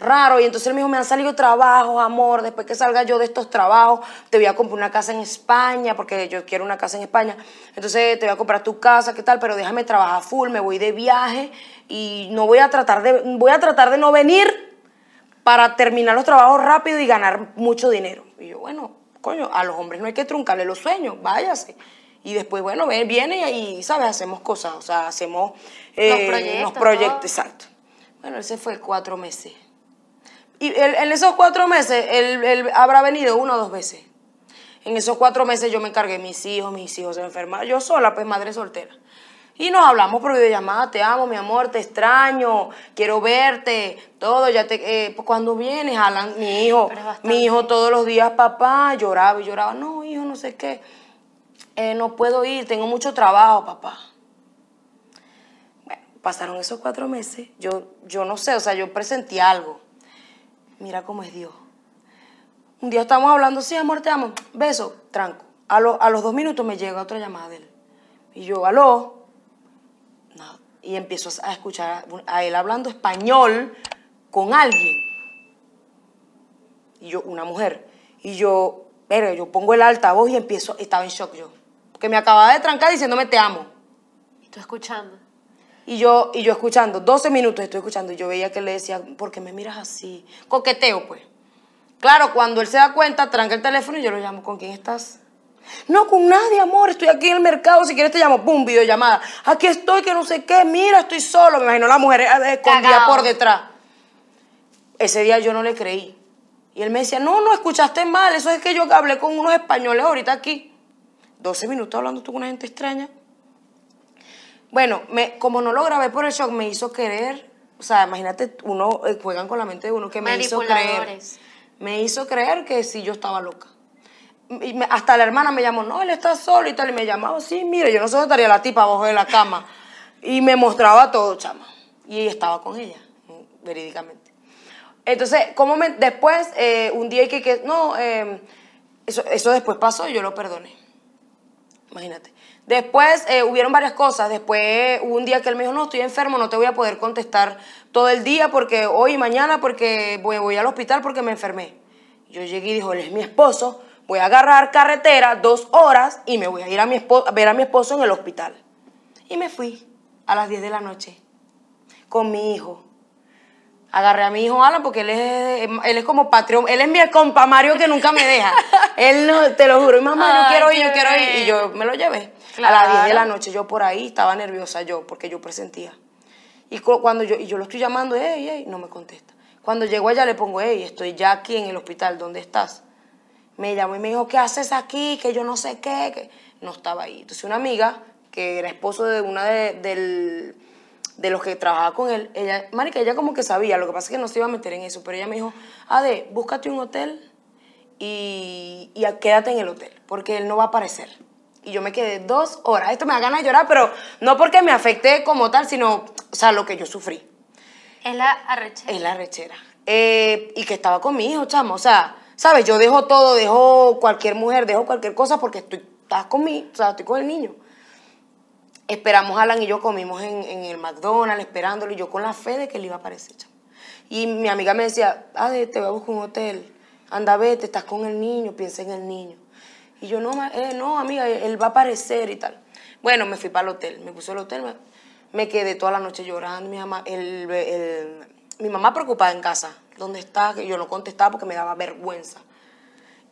A: raro. Y entonces él me dijo, me han salido trabajos, amor, después que salga yo de estos trabajos, te voy a comprar una casa en España, porque yo quiero una casa en España. Entonces te voy a comprar tu casa, ¿qué tal? Pero déjame trabajar full, me voy de viaje y no voy a tratar de, voy a tratar de no venir para terminar los trabajos rápido y ganar mucho dinero. Y yo, bueno, coño, a los hombres no hay que truncarle los sueños, váyase. Y después, bueno, viene y, ¿sabes? Hacemos cosas, o sea, hacemos...
B: los eh, proyectos.
A: exacto. Bueno, ese fue cuatro meses. Y en esos cuatro meses, él, habrá venido una o dos veces. En esos cuatro meses yo me encargué mis hijos, mis hijos se enfermaron. Yo sola, pues madre soltera. Y nos hablamos por videollamada, te amo, mi amor, te extraño, quiero verte, todo, ya te... Eh, pues, cuando vienes, Alan, mi hijo, mi hijo todos los días, papá, lloraba y lloraba, no, hijo, no sé qué, eh, no puedo ir, tengo mucho trabajo, papá. Bueno, pasaron esos cuatro meses, yo, yo no sé, o sea, yo presenté algo. Mira cómo es Dios. Un día estamos hablando, sí, amor, te amo. Beso, tranco. A, a los dos minutos me llega otra llamada de él. Y yo, aló. Y empiezo a escuchar a, él hablando español con alguien. Y yo, una mujer. Y yo, pero yo pongo el altavoz y empiezo, estaba en shock yo. Porque me acababa de trancar diciéndome te amo. Estoy escuchando. Y yo, y yo escuchando, 12 minutos estoy escuchando, y yo veía que le decía, ¿por qué me miras así? Coqueteo, pues. Claro, cuando él se da cuenta, tranca el teléfono y yo lo llamo, ¿con quién estás? No, con nadie, amor, estoy aquí en el mercado, si quieres te llamo, pum, videollamada. Aquí estoy, que no sé qué, mira, estoy solo. Me imagino la mujer escondida eh, eh, por detrás. Ese día yo no le creí. Y él me decía, no, no, escuchaste mal, eso es que yo hablé con unos españoles ahorita aquí. 12 minutos hablando tú con una gente extraña. Bueno, me, como no lo grabé por el shock, me hizo querer. O sea, imagínate, uno eh, juegan con la mente de uno que me hizo creer. Me hizo creer que si yo estaba loca. hasta la hermana me llamó, no, él está solo y tal. Y me llamaba, sí, mire, yo no sé estaría la tipa abajo de la cama. Y me mostraba todo, chama. Y estaba con ella, verídicamente. Entonces, ¿cómo me, después, eh, un día que, que no, eh, eso, eso después pasó y yo lo perdoné. Imagínate. Después eh, hubieron varias cosas. Después hubo un día que él me dijo, no, estoy enfermo, no te voy a poder contestar todo el día porque hoy y mañana porque voy, voy al hospital porque me enfermé. Yo llegué y dijo, él es mi esposo, voy a agarrar carretera dos horas y me voy a ir a, mi ver a mi esposo en el hospital. Y me fui a las 10 de la noche con mi hijo. Agarré a mi hijo Alan porque él es, como Patreon. él es mi compa Mario que nunca me deja. él no, te lo juro, y mamá, no quiero ir, yo quiero ir. Y yo me lo llevé. A las 10 de la noche yo por ahí estaba nerviosa yo, porque yo presentía. Y cuando yo, y yo lo estoy llamando, ey, ey, no me contesta. Cuando llego allá le pongo, hey, estoy ya aquí en el hospital, ¿dónde estás? Me llamó y me dijo, ¿qué haces aquí? Que yo no sé qué, no estaba ahí. Entonces una amiga, que era esposo de una de, de los que trabajaba con él, ella, marica, ella como que sabía, lo que pasa es que no se iba a meter en eso, pero ella me dijo, Ade, búscate un hotel y, y quédate en el hotel, porque él no va a aparecer y yo me quedé dos horas. Esto me da ganas de llorar, pero no porque me afecte como tal, sino, o sea, lo que yo sufrí.
B: Es la arrechera. Es la arrechera.
A: Eh, y que estaba con mi hijo, chamo. O sea, ¿sabes? Yo dejo todo, dejo cualquier mujer, dejo cualquier cosa porque estoy, estás conmigo, o sea, estoy con el niño. Esperamos, a Alan y yo comimos en, el McDonald's esperándolo y yo con la fe de que él iba a aparecer, chamo. Y mi amiga me decía, te voy a buscar un hotel. Anda, vete, estás con el niño, piensa en el niño. Y yo, no, eh, no, amiga, eh, él va a aparecer y tal. Bueno, me fui para el hotel, me puse el hotel, me, quedé toda la noche llorando, mi mamá, mi mamá preocupada en casa, ¿dónde está? yo no contestaba porque me daba vergüenza.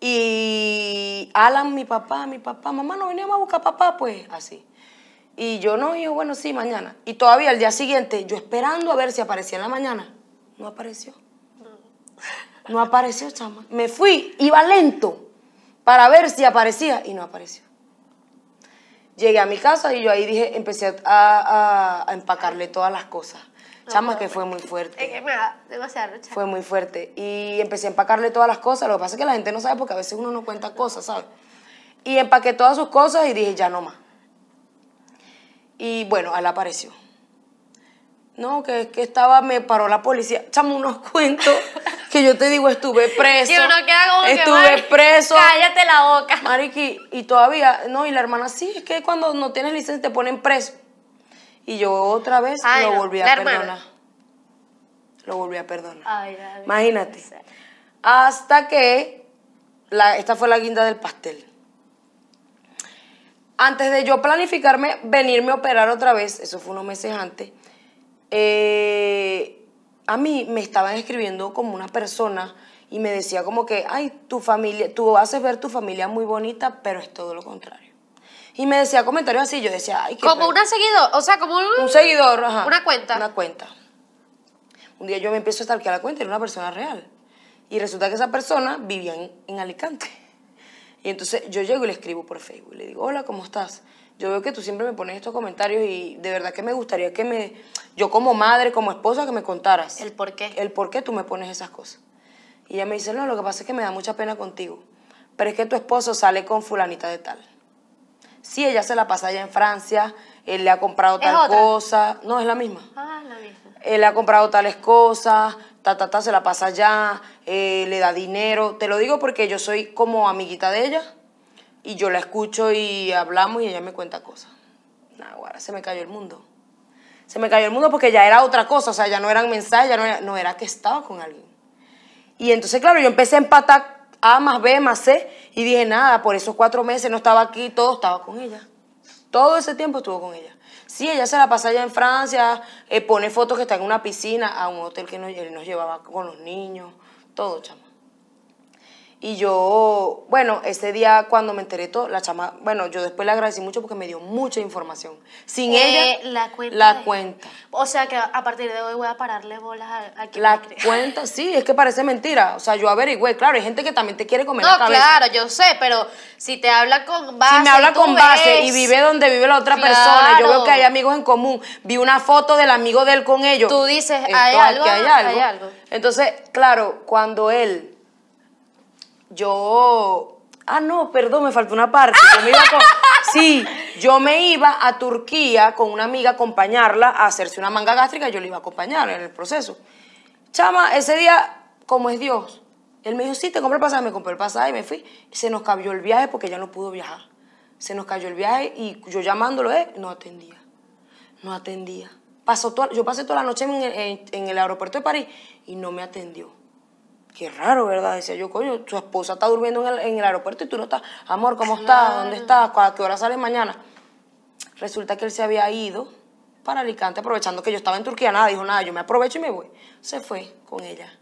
A: Y Alan, mi papá, mi papá, mamá, no veníamos a buscar papá, pues así. Y yo no, yo, bueno, sí, mañana. Y todavía el día siguiente, yo esperando a ver si aparecía en la mañana, no apareció. No apareció, chama. Me fui, iba lento para ver si aparecía y no apareció. Llegué a mi casa y yo ahí dije, empecé a, empacarle todas las cosas. Chama, que fue muy fuerte. Fue muy fuerte. Y empecé a empacarle todas las cosas. Lo que pasa es que la gente no sabe porque a veces uno no cuenta cosas, ¿sabes? Y empaqué todas sus cosas y dije, ya no más. Y bueno, él apareció. No, que, que estaba, me paró la policía. Chamo unos cuentos que yo te digo, estuve preso. Que estuve preso. Cállate la boca. Mariqui, y todavía, no, y la hermana, sí, es que cuando no tienes licencia te ponen preso. Y yo otra vez lo volví a perdonar. Lo volví a perdonar. Ay, Imagínate. Hasta que, la, esta fue la guinda del pastel. Antes de yo planificarme venirme a operar otra vez, eso fue unos meses antes, eh, a mí me estaban escribiendo como una persona y me decía como que, ay, tu familia, tú haces ver tu familia muy bonita, pero es todo lo contrario. Y me decía comentarios así, yo decía, ay, Como una seguidor, o sea, como un... Un seguidor, ajá. Una cuenta. Una cuenta. Un día yo me empiezo a a la cuenta, era una persona real. Y resulta que esa persona vivía en, en Alicante. Y entonces yo llego y le escribo por Facebook, le digo, hola, ¿cómo estás? yo veo que tú siempre me pones estos comentarios y de verdad que me gustaría que me, yo como madre, como esposa, que me contaras. El por qué. El por qué tú me pones esas cosas. Y ella me dice, no, lo que pasa es que me da mucha pena contigo, pero es que tu esposo sale con fulanita de tal. Sí, ella se la pasa allá en Francia, él le ha comprado tal cosa, no, es la misma. Ah, la misma. Él le ha comprado tales cosas, ta, ta, ta, se la pasa allá, eh, le da dinero. Te lo digo porque yo soy como amiguita de ella y yo la escucho y hablamos y ella me cuenta cosas. Nah, ahora se me cayó el mundo. Se me cayó el mundo porque ya era otra cosa, o sea, ya no eran mensajes, ya no era, que estaba con alguien. Y entonces, claro, yo empecé a empatar A más B más C y dije, nada, por esos cuatro meses no estaba aquí, todo estaba con ella. Todo ese tiempo estuvo con ella. Sí, ella se la pasa allá en Francia, eh, pone fotos que está en una piscina, a un hotel que nos, nos llevaba con los niños, todo, chama. Y yo, bueno, ese día cuando me enteré todo, la chama, bueno, yo después le agradecí mucho porque me dio mucha información. Sin eh,
B: ella, la cuenta. O sea que a partir de hoy voy a pararle bolas a, quien La
A: cuenta, sí, es que parece mentira. O sea, yo averigüé, claro, hay gente que también te quiere comer la cabeza. claro,
B: yo sé, pero si te habla con base. Si me habla con base y vive donde vive la otra persona, yo veo que hay
A: amigos en común. Vi una foto del amigo de él con ellos. Tú dices, Hay algo. Entonces, claro, cuando él yo... Ah, no, perdón, me faltó una parte. Sí, yo me iba a Turquía con una amiga a acompañarla a hacerse una manga gástrica, yo le iba a acompañar en el proceso. Chama, ese día, como es Dios, él me dijo, sí, te compré el pasaje, me compré el pasaje y me fui. Se nos cayó el viaje porque ya no pudo viajar. Se nos cayó el viaje y yo llamándolo, eh, no atendía. No atendía. Pasó yo pasé toda la noche en el aeropuerto de París y no me atendió. Qué raro, ¿verdad? Decía yo, coño, tu esposa está durmiendo en el, aeropuerto y tú no estás. Amor, ¿cómo estás? ¿Dónde estás? ¿A qué hora sale mañana? Resulta que él se había ido para Alicante aprovechando que yo estaba en Turquía. Nada, dijo, nada, yo me aprovecho y me voy. Se fue con ella.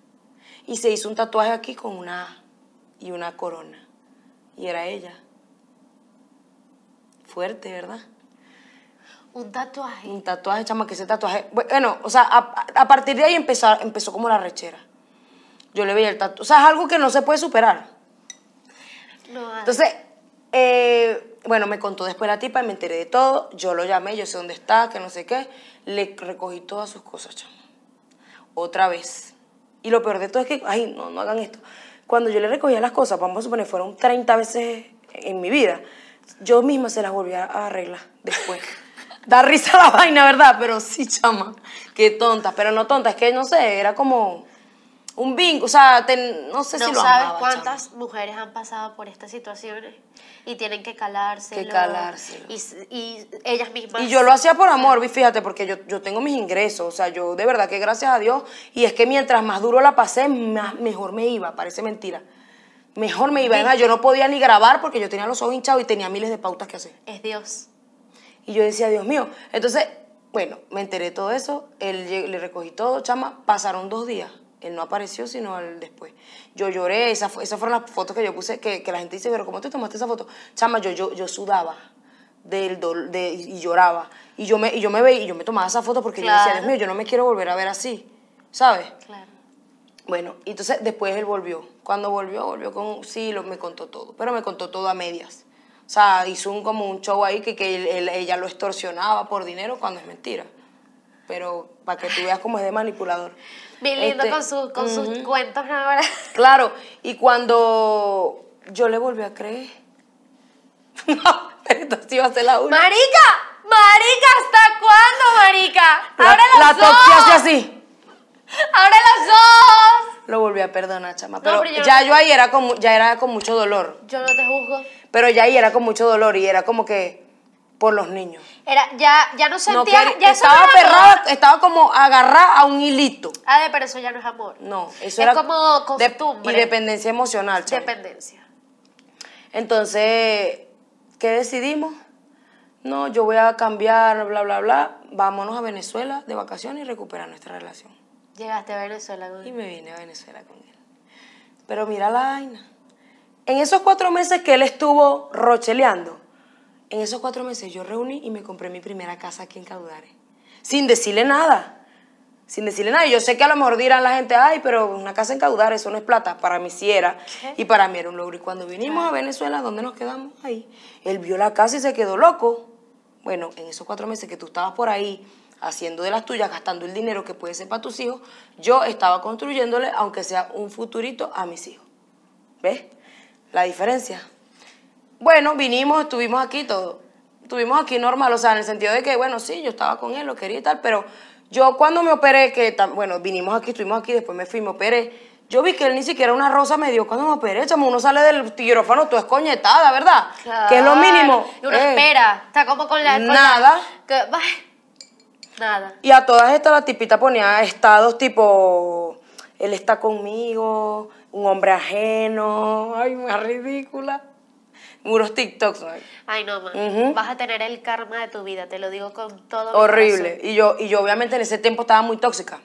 A: Y se hizo un tatuaje aquí con una A y una corona. Y era ella. Fuerte, ¿verdad? Un tatuaje. Un tatuaje, chama, que ese tatuaje. Bueno, o sea, a, partir de ahí empezó, empezó como la rechera yo le veía el tanto O sea, es algo que no se puede superar. Entonces, eh, bueno, me contó después la tipa y me enteré de todo. Yo lo llamé, yo sé dónde está, que no sé qué. Le recogí todas sus cosas, chamo. Otra vez. Y lo peor de todo es que, ay, no, no hagan esto. Cuando yo le recogía las cosas, vamos a suponer, fueron 30 veces en mi vida, yo misma se las volví a arreglar después. da risa la vaina, ¿verdad? Pero sí, chama. Qué tonta. Pero no tonta, es que no sé, era como un bingo, o sea, no sé si lo sabes
B: cuántas mujeres han pasado por estas situaciones y tienen que calarse, Que calarse Y, ellas mismas.
A: Y yo lo hacía por amor, fíjate, porque yo, tengo mis ingresos, o sea, yo de verdad que gracias a Dios, y es que mientras más duro la pasé, mejor me iba, parece mentira. Mejor me iba, yo no podía ni grabar porque yo tenía los ojos hinchados y tenía miles de pautas que hacer. Es Dios. Y yo decía, Dios mío, entonces, bueno, me enteré de todo eso, él, le recogí todo, chama, pasaron dos días. Él no apareció sino después. Yo lloré, esa, esas fueron las fotos que yo puse, que, la gente dice, pero ¿cómo te tomaste esa foto? Chama, yo, yo, sudaba del y lloraba. Y yo me, y yo me veía, y yo me tomaba esa foto porque yo decía, Dios mío, yo no me quiero volver a ver así, ¿sabes? Claro. Bueno, entonces después él volvió. Cuando volvió, volvió con, sí, me contó todo, pero me contó todo a medias. O sea, hizo un, como un show ahí que, que ella lo extorsionaba por dinero cuando es mentira. Pero para que tú veas cómo es de manipulador. Bien lindo este, con, con sus
B: cuentos, ¿no?
A: Claro, y cuando yo le volví a creer. No, pero entonces iba a ser la última. ¡Marica! ¡Marica! ¿Hasta cuándo, marica? ¡Ahora las los la dos! La hace así.
B: ¡Ahora los dos!
A: Lo volví a perdonar, chama. Pero, ya yo ahí era con, ya era con mucho dolor.
B: Yo no te juzgo.
A: Pero ya ahí era con mucho dolor y era como que por los niños.
B: Era, ya, ya no sentía, estaba
A: estaba como agarrada a un hilito.
B: Ah, pero eso ya no es amor. No, eso es era como
A: costumbre. y dependencia emocional. Dependencia. Entonces, ¿qué decidimos? No, yo voy a cambiar, bla, bla, bla. Vámonos a Venezuela de vacaciones y recuperar nuestra relación.
B: Llegaste a Venezuela Y me vine a Venezuela con él.
A: Pero mira la vaina. En esos cuatro meses que él estuvo rocheleando, en esos cuatro meses yo reuní y me compré mi primera casa aquí en Caudare. Sin decirle nada. Sin decirle nada. Yo sé que a lo mejor dirán la gente, ay, pero una casa en Caudare, eso no es plata. Para mí sí Y para mí era un logro. Y cuando vinimos a Venezuela, ¿dónde nos quedamos? Ahí. Él vio la casa y se quedó loco. Bueno, en esos cuatro meses que tú estabas por ahí haciendo de las tuyas, gastando el dinero que puede ser para tus hijos, yo estaba construyéndole, aunque sea un futurito, a mis hijos. ¿Ves? La diferencia bueno, vinimos, estuvimos aquí todo. Estuvimos aquí normal, o sea, en el sentido de que, bueno, sí, yo estaba con él, lo quería y tal, pero yo cuando me operé, que, bueno, vinimos aquí, estuvimos aquí, después me fui, me operé, yo vi que él ni siquiera una rosa me dio cuando me operé, chamo, uno sale del quirófano, tú es coñetada, ¿verdad?
B: Claro. Que es lo mínimo. Y uno eh, espera, está como con la... nada. nada.
A: Y a todas estas la tipita ponía estados tipo, él está conmigo, un hombre ajeno, ay, más ridícula. Muros TikToks.
B: Ay, no, mami Vas a tener el karma de tu vida, te lo digo con todo. Horrible.
A: y yo, y yo obviamente en ese tiempo estaba muy tóxica.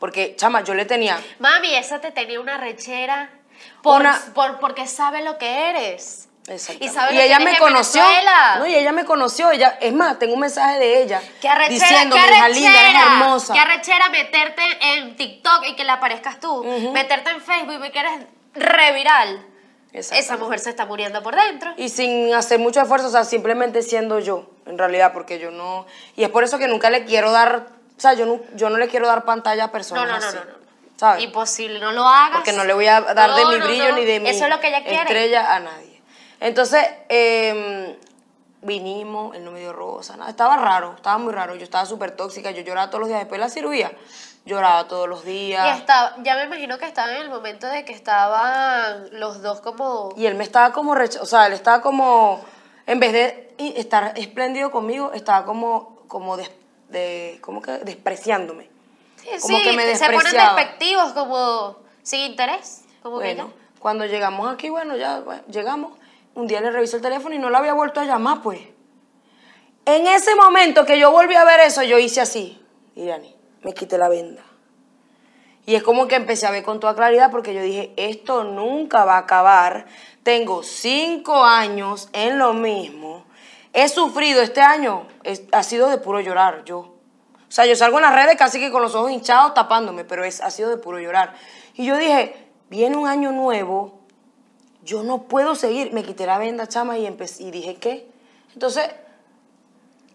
A: Porque, chama, yo le tenía.
B: Mami, esa te tenía una rechera. Por, por porque sabe lo que eres. Y, sabe y ella me conoció. No,
A: y ella me conoció. Ella, es más, tengo un mensaje de ella. Que arrechera, linda, eres hermosa. Que
B: arrechera meterte en TikTok y que la aparezcas tú. Meterte en Facebook y que eres reviral esa mujer
A: se está muriendo por dentro. Y sin hacer mucho esfuerzo, o sea, simplemente siendo yo, en realidad, porque yo no... Y es por eso que nunca le quiero dar, o sea, yo no, yo no le quiero dar pantalla a personas no, no, No, no, ¿sabes? Imposible, no lo hagas. Porque no le voy a dar de mi brillo ni de mi estrella a nadie. Entonces, em, vinimos, él no me dio rosa, nada. Estaba raro, estaba muy raro. Yo estaba súper tóxica, yo lloraba todos los días después de la cirugía lloraba todos los días. Y
B: estaba, ya me imagino que estaba en el momento de que estaban los dos como... Y
A: él me estaba como, rechazando, o sea, él estaba como, en vez de estar espléndido conmigo, estaba como, como, de, que despreciándome. Sí, como que me se ponen
B: despectivos, como sin interés. Como bueno,
A: cuando llegamos aquí, bueno, ya llegamos, un día le reviso el teléfono y no la había vuelto a llamar, pues. En ese momento que yo volví a ver eso, yo hice así, Irani me quité la venda. Y es como que empecé a ver con toda claridad porque yo dije, esto nunca va a acabar. Tengo cinco años en lo mismo. He sufrido este año, ha sido de puro llorar yo. O sea, yo salgo en las redes casi que con los ojos hinchados tapándome, pero es, ha sido de puro llorar. Y yo dije, viene un año nuevo, yo no puedo seguir. Me quité la venda, chama, y, empecé, y dije, ¿qué? Entonces,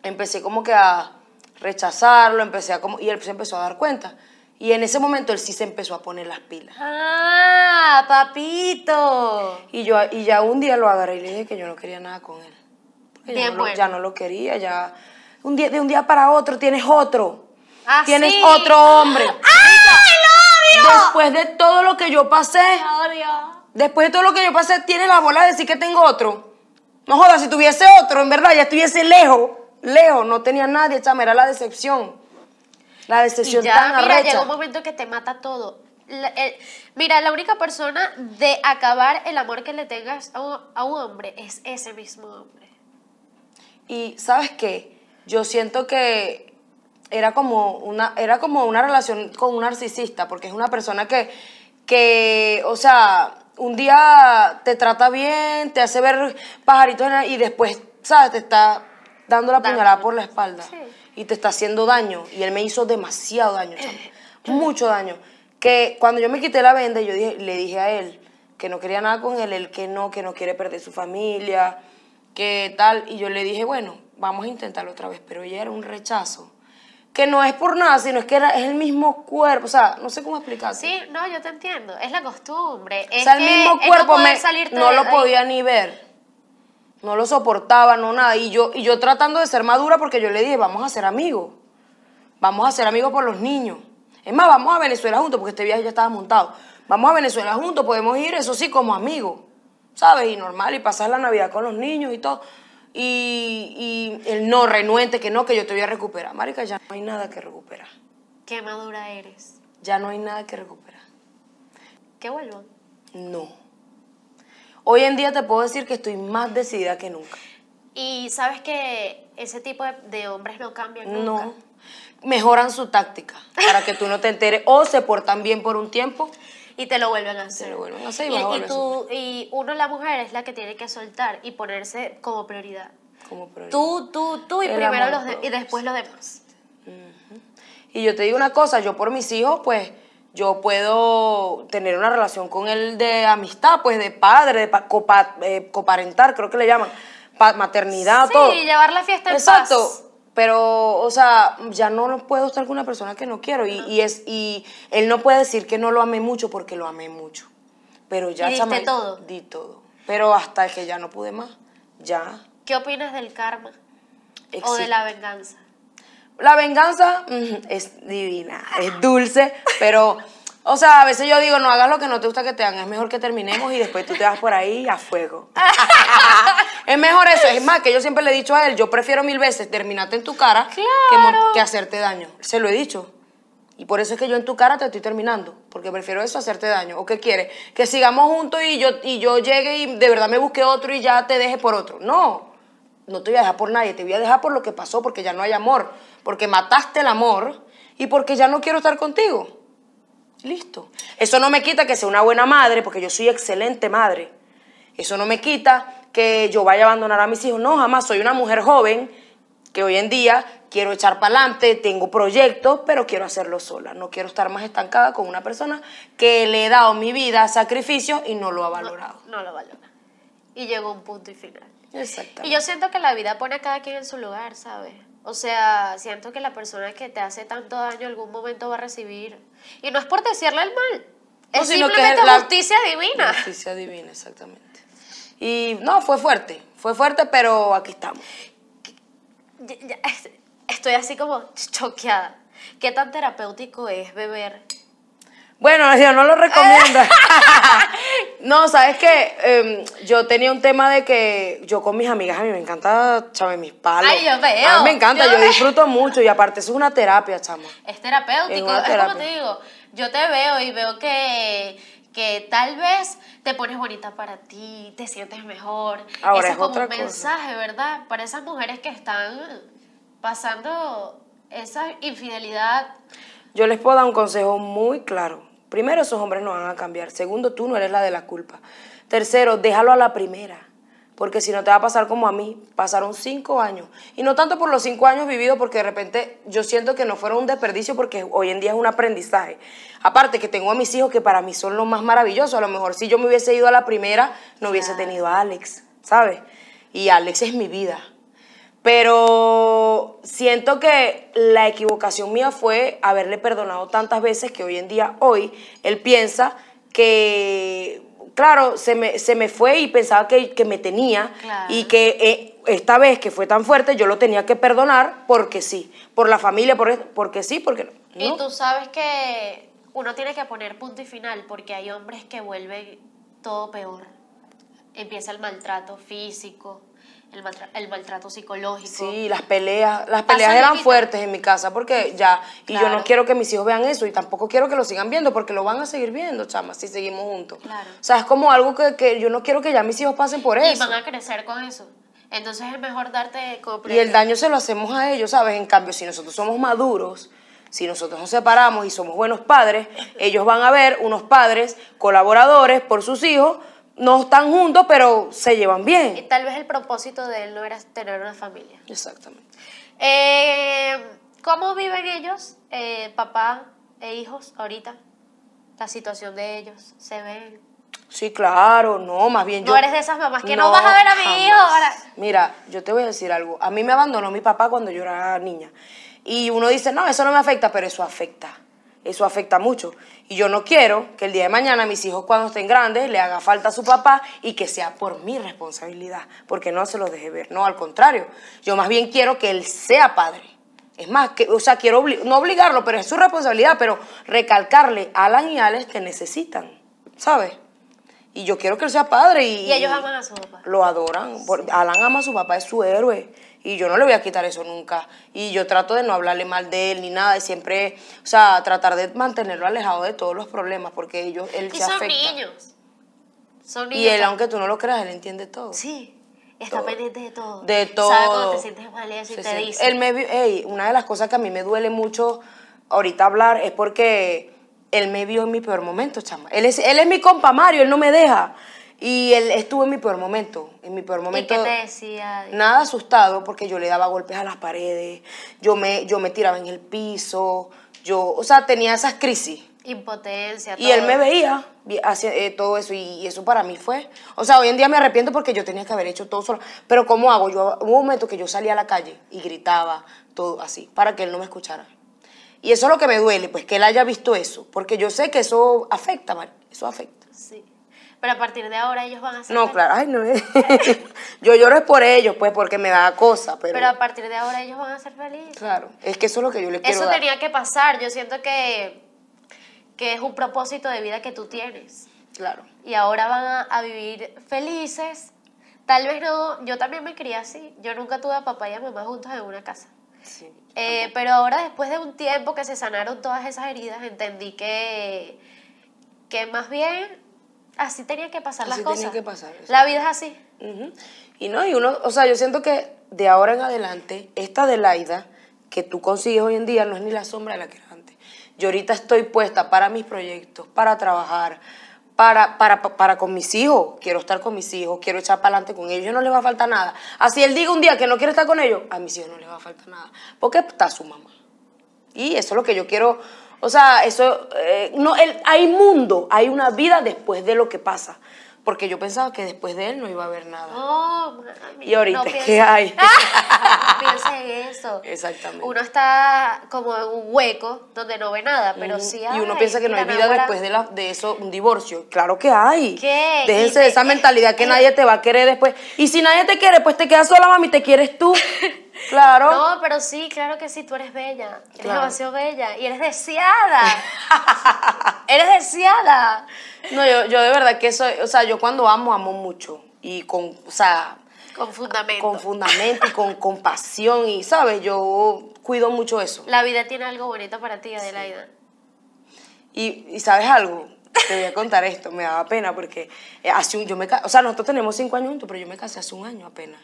A: empecé como que a rechazarlo, empecé a como, y él se empezó a dar cuenta. Y en ese momento él sí se empezó a poner las pilas.
B: ¡Ah, papito!
A: Y yo y ya un día lo agarré y le dije que yo no quería nada con él. ya, no lo, quería, ya... Un día, de un día para otro tienes otro. Ah, tienes otro hombre. ¡Ay, lo odio! Después de todo lo que yo pasé... Después de todo lo que yo pasé, tienes la bola de decir que tengo otro. No jodas, si tuviese otro, en verdad, ya estuviese lejos. Leo no tenía nadie, chama, era la decepción. La decepción y ya, mira, llegó un
B: momento que te mata todo. Eh, mira, la única persona de acabar el amor que le tengas a un, hombre es ese mismo hombre.
A: Y sabes qué, yo siento que era como una, era como una relación con un narcisista, porque es una persona que, que, o sea, un día te trata bien, te hace ver pajaritos y después, ¿sabes? Te está dando la puñalada por la espalda y te está haciendo daño. Y él me hizo demasiado daño, eh, mucho daño. Que cuando yo me quité la venda, yo le dije a él que no quería nada con él, él que no, que no quiere perder su familia, que tal. Y yo le dije, bueno, vamos a intentarlo otra vez. Pero ya era un rechazo que no es por nada, sino es que era, es el mismo cuerpo, o sea, no sé cómo explicar. Sí,
B: no, yo te entiendo, es la costumbre. Es o el mismo cuerpo no lo podía ni
A: ver no lo soportaba, no nada. Y yo, y yo tratando de ser madura porque yo le dije, vamos a ser amigos. Vamos a ser amigos por los niños. Es más, vamos a Venezuela juntos, porque este viaje ya estaba montado. Vamos a Venezuela juntos, podemos ir, eso sí, como amigos. ¿Sabes? Y normal, y pasar la Navidad con los niños y todo. Y, el no renuente, que no, que yo te voy a recuperar. Marica, ya no hay nada que recuperar.
B: Qué madura eres.
A: Ya no hay nada que recuperar. ¿Qué, vuelvo No. Hoy en día te puedo decir que estoy más decidida que nunca.
B: Y sabes que ese tipo de, hombres no cambian nunca. No.
A: Mejoran su táctica para que tú no te enteres o se portan bien por un tiempo y te lo vuelven a hacer. Te lo vuelven a hacer y, tú,
B: y uno, la mujer, es la que tiene que soltar y ponerse como prioridad.
A: Como prioridad. Tú, tú, tú y primero los
B: y después los demás.
A: Y yo te digo una cosa, yo por mis hijos, pues yo puedo tener una relación con él de amistad, pues de padre, de eh, coparentar, creo que le llaman, maternidad, todo. Sí, llevar la fiesta en Exacto. Pero, o sea, ya no puedo estar con una persona que no quiero. y, y, es, y él no puede decir que no lo amé mucho porque lo amé mucho. Pero ya... ¿Y todo? Di todo. Pero hasta que ya no pude más, ya...
B: ¿Qué opinas del karma? O de la venganza.
A: La venganza es divina, es dulce, pero, o sea, a veces yo digo, no hagas lo que no te gusta que te hagan, es mejor que terminemos y después tú te vas por ahí a fuego. es mejor eso, es más, que yo siempre le he dicho a él, yo prefiero mil veces terminarte en tu cara que, hacerte daño. Se lo he dicho. Y por eso es que yo en tu cara te estoy terminando, porque prefiero eso hacerte daño. ¿O qué quieres? Que sigamos juntos y yo, y yo llegue y de verdad me busque otro y ya te deje por otro. No, no te voy a dejar por nadie, te voy a dejar por lo que pasó, porque ya no hay amor porque mataste el amor y porque ya no quiero estar contigo. Listo. Eso no me quita que sea una buena madre, porque yo soy excelente madre. Eso no me quita que yo vaya a abandonar a mis hijos. No, jamás. Soy una mujer joven que hoy en día quiero echar para adelante, tengo proyectos, pero quiero hacerlo sola. No quiero estar más estancada con una persona que le he dado mi vida, sacrificio, y no lo ha valorado.
B: No, lo lo valora. Y llegó un punto y final. Exactamente. Y yo siento que la vida pone a cada quien en su lugar, ¿sabes? O sea, siento que la persona que te hace tanto daño algún momento va a recibir. Y no es por decirle el mal.
A: es simplemente justicia divina. Justicia divina, exactamente. Y no, fue fuerte. Fue fuerte, pero aquí estamos.
B: Estoy así como choqueada. ¿Qué tan terapéutico es beber
A: bueno, no lo recomiendo. no, sabes que em, yo tenía un tema de que yo con mis amigas, a mí me encanta, mis palos. Ay, yo veo. me encanta, yo, disfruto mucho y aparte eso es una terapia, chamo.
B: Es terapéutico, es, como te digo, yo te veo y veo que, que tal vez te pones bonita para ti, te sientes mejor. Ahora es, es como un mensaje, ¿verdad? Para esas mujeres que están pasando esa infidelidad.
A: Yo les puedo dar un consejo muy claro Primero, esos hombres no van a cambiar. Segundo, tú no eres la de la culpa. Tercero, déjalo a la primera. Porque si no te va a pasar como a mí, pasaron cinco años. Y no tanto por los cinco años vividos, porque de repente yo siento que no fueron un desperdicio, porque hoy en día es un aprendizaje. Aparte que tengo a mis hijos que para mí son los más maravillosos. A lo mejor si yo me hubiese ido a la primera, no hubiese tenido a Alex, ¿sabes? Y Alex es mi vida. Pero siento que la equivocación mía fue haberle perdonado tantas veces que hoy en día, hoy, él piensa que, claro, se me, fue y pensaba que, que me tenía y que eh, esta vez que fue tan fuerte yo lo tenía que perdonar porque sí, por la familia, por, porque sí, porque no. Y
B: tú sabes que uno tiene que poner punto y final porque hay hombres que vuelven todo peor. Empieza el maltrato físico, el, maltrato, psicológico. Sí, las
A: peleas, las peleas eran fuertes en mi casa porque ya, y yo no quiero que mis hijos vean eso y tampoco quiero que lo sigan viendo porque lo van a seguir viendo, chama, si seguimos juntos. Claro. O sea, es como algo que, yo no quiero que ya mis hijos pasen por eso. Y van a
B: crecer con eso. Entonces es mejor darte Y el daño
A: se lo hacemos a ellos, ¿sabes? En cambio, si nosotros somos maduros, si nosotros nos separamos y somos buenos padres, ellos van a ver unos padres colaboradores por sus hijos no están juntos, pero se llevan bien. Y
B: tal vez el propósito de él no era tener una familia.
A: Exactamente. Eh,
B: ¿Cómo viven ellos, eh, papá e hijos, ahorita? La situación de ellos, ¿se ven?
A: Sí, claro, no, más bien yo... No eres de
B: esas mamás que no, vas a ver a mi hijo
A: Mira, yo te voy a decir algo. A mí me abandonó mi papá cuando yo era niña. Y uno dice, no, eso no me afecta, pero eso afecta. Eso afecta mucho. Y yo no quiero que el día de mañana mis hijos cuando estén grandes le haga falta a su papá y que sea por mi responsabilidad, porque no se los deje ver. No, al contrario, yo más bien quiero que él sea padre. Es más, que, o sea, quiero no obligarlo, pero es su responsabilidad, pero recalcarle a Alan y Alex que necesitan, ¿sabes? Y yo quiero que él sea padre. Y, ellos aman a su papá. Lo adoran. Alan ama a su papá, es su héroe y yo no le voy a quitar eso nunca. Y yo trato de no hablarle mal de él ni nada, de siempre, o sea, tratar de mantenerlo alejado de todos los problemas, porque ellos, él y se son afecta.
B: Son Y él, aunque
A: tú no lo creas, él entiende todo. Sí.
B: Está pendiente de todo. De todo. Sabe cuando te sientes mal eso y te dice. Él me,
A: ey, una de las cosas que a mí me duele mucho ahorita hablar es porque él me vio en mi peor momento, chama. Él es, él es mi compa Mario, él no me deja. Y él estuvo en mi peor momento, en mi peor momento. ¿Y qué te
B: decía?
A: Nada asustado porque yo le daba golpes a las paredes, yo me, yo me tiraba en el piso, yo, o sea, tenía esas crisis.
B: Impotencia. todo Y él me veía
A: hacia, eh, todo eso y, eso para mí fue, o sea, hoy en día me arrepiento porque yo tenía que haber hecho todo solo, pero ¿cómo hago? Yo, hubo un momento que yo salía a la calle y gritaba, todo así, para que él no me escuchara. Y eso es lo que me duele, pues que él haya visto eso, porque yo sé que eso afecta, Mar, eso afecta. Sí.
B: Pero a partir de ahora ellos van a ser. No,
A: claro, ay, no es. yo lloro por ellos, pues, porque me da cosa, pero. Pero a
B: partir de ahora ellos van a ser felices.
A: Claro, es que eso es lo que yo les eso quiero. Eso
B: tenía que pasar. Yo siento que, que es un propósito de vida que tú tienes. Claro. Y ahora van a, vivir felices. Tal vez no, yo también me crié así. Yo nunca tuve a papá y a mamá juntos en una casa. Sí, eh, pero ahora después de un tiempo que se sanaron todas esas heridas, entendí que, que más bien así tenía que pasar las cosas. Así que pasar.
A: La vida es así. Y no, y uno, o sea, yo siento que de ahora en adelante, esta Adelaida que tú consigues hoy en día no es ni la sombra de la que era antes. Yo ahorita estoy puesta para mis proyectos, para trabajar, para, para, para con mis hijos. Quiero estar con mis hijos, quiero echar para adelante con ellos. Yo no les va a faltar nada. Así él diga un día que no quiere estar con ellos, a mis hijos no les va a faltar nada. Porque está su mamá. Y eso es lo que yo quiero o sea, eso, eh, no, hay mundo, hay una vida después de lo que pasa. Porque yo pensaba que después de él no iba a haber nada.
B: y ahorita, ¿qué hay? Piensa en eso.
A: Exactamente. Uno
B: está como en un hueco donde no ve nada, pero mm, sí hay. Y uno piensa que no hay vida después
A: de, de eso, un divorcio. Claro que hay. ¿Qué? Déjense de esa mentalidad que nadie te va a querer después. Y si nadie te quiere, pues te quedas sola, mami, te quieres tú. Claro. No,
B: pero sí, claro que sí, tú eres bella. Eres demasiado bella. Y eres deseada.
A: eres deseada. No, yo, yo de verdad que eso, o sea, yo cuando amo, amo mucho. Y con, o sea... Con fundamento. Con fundamento y con compasión. Y, ¿sabes? Yo cuido mucho eso.
B: La vida tiene algo bonito para ti, Adelaida.
A: Y, y ¿sabes algo? te voy a contar esto, me daba pena porque eh, hace un, yo me, o sea, nosotros tenemos cinco años juntos, pero yo me casé hace un año apenas.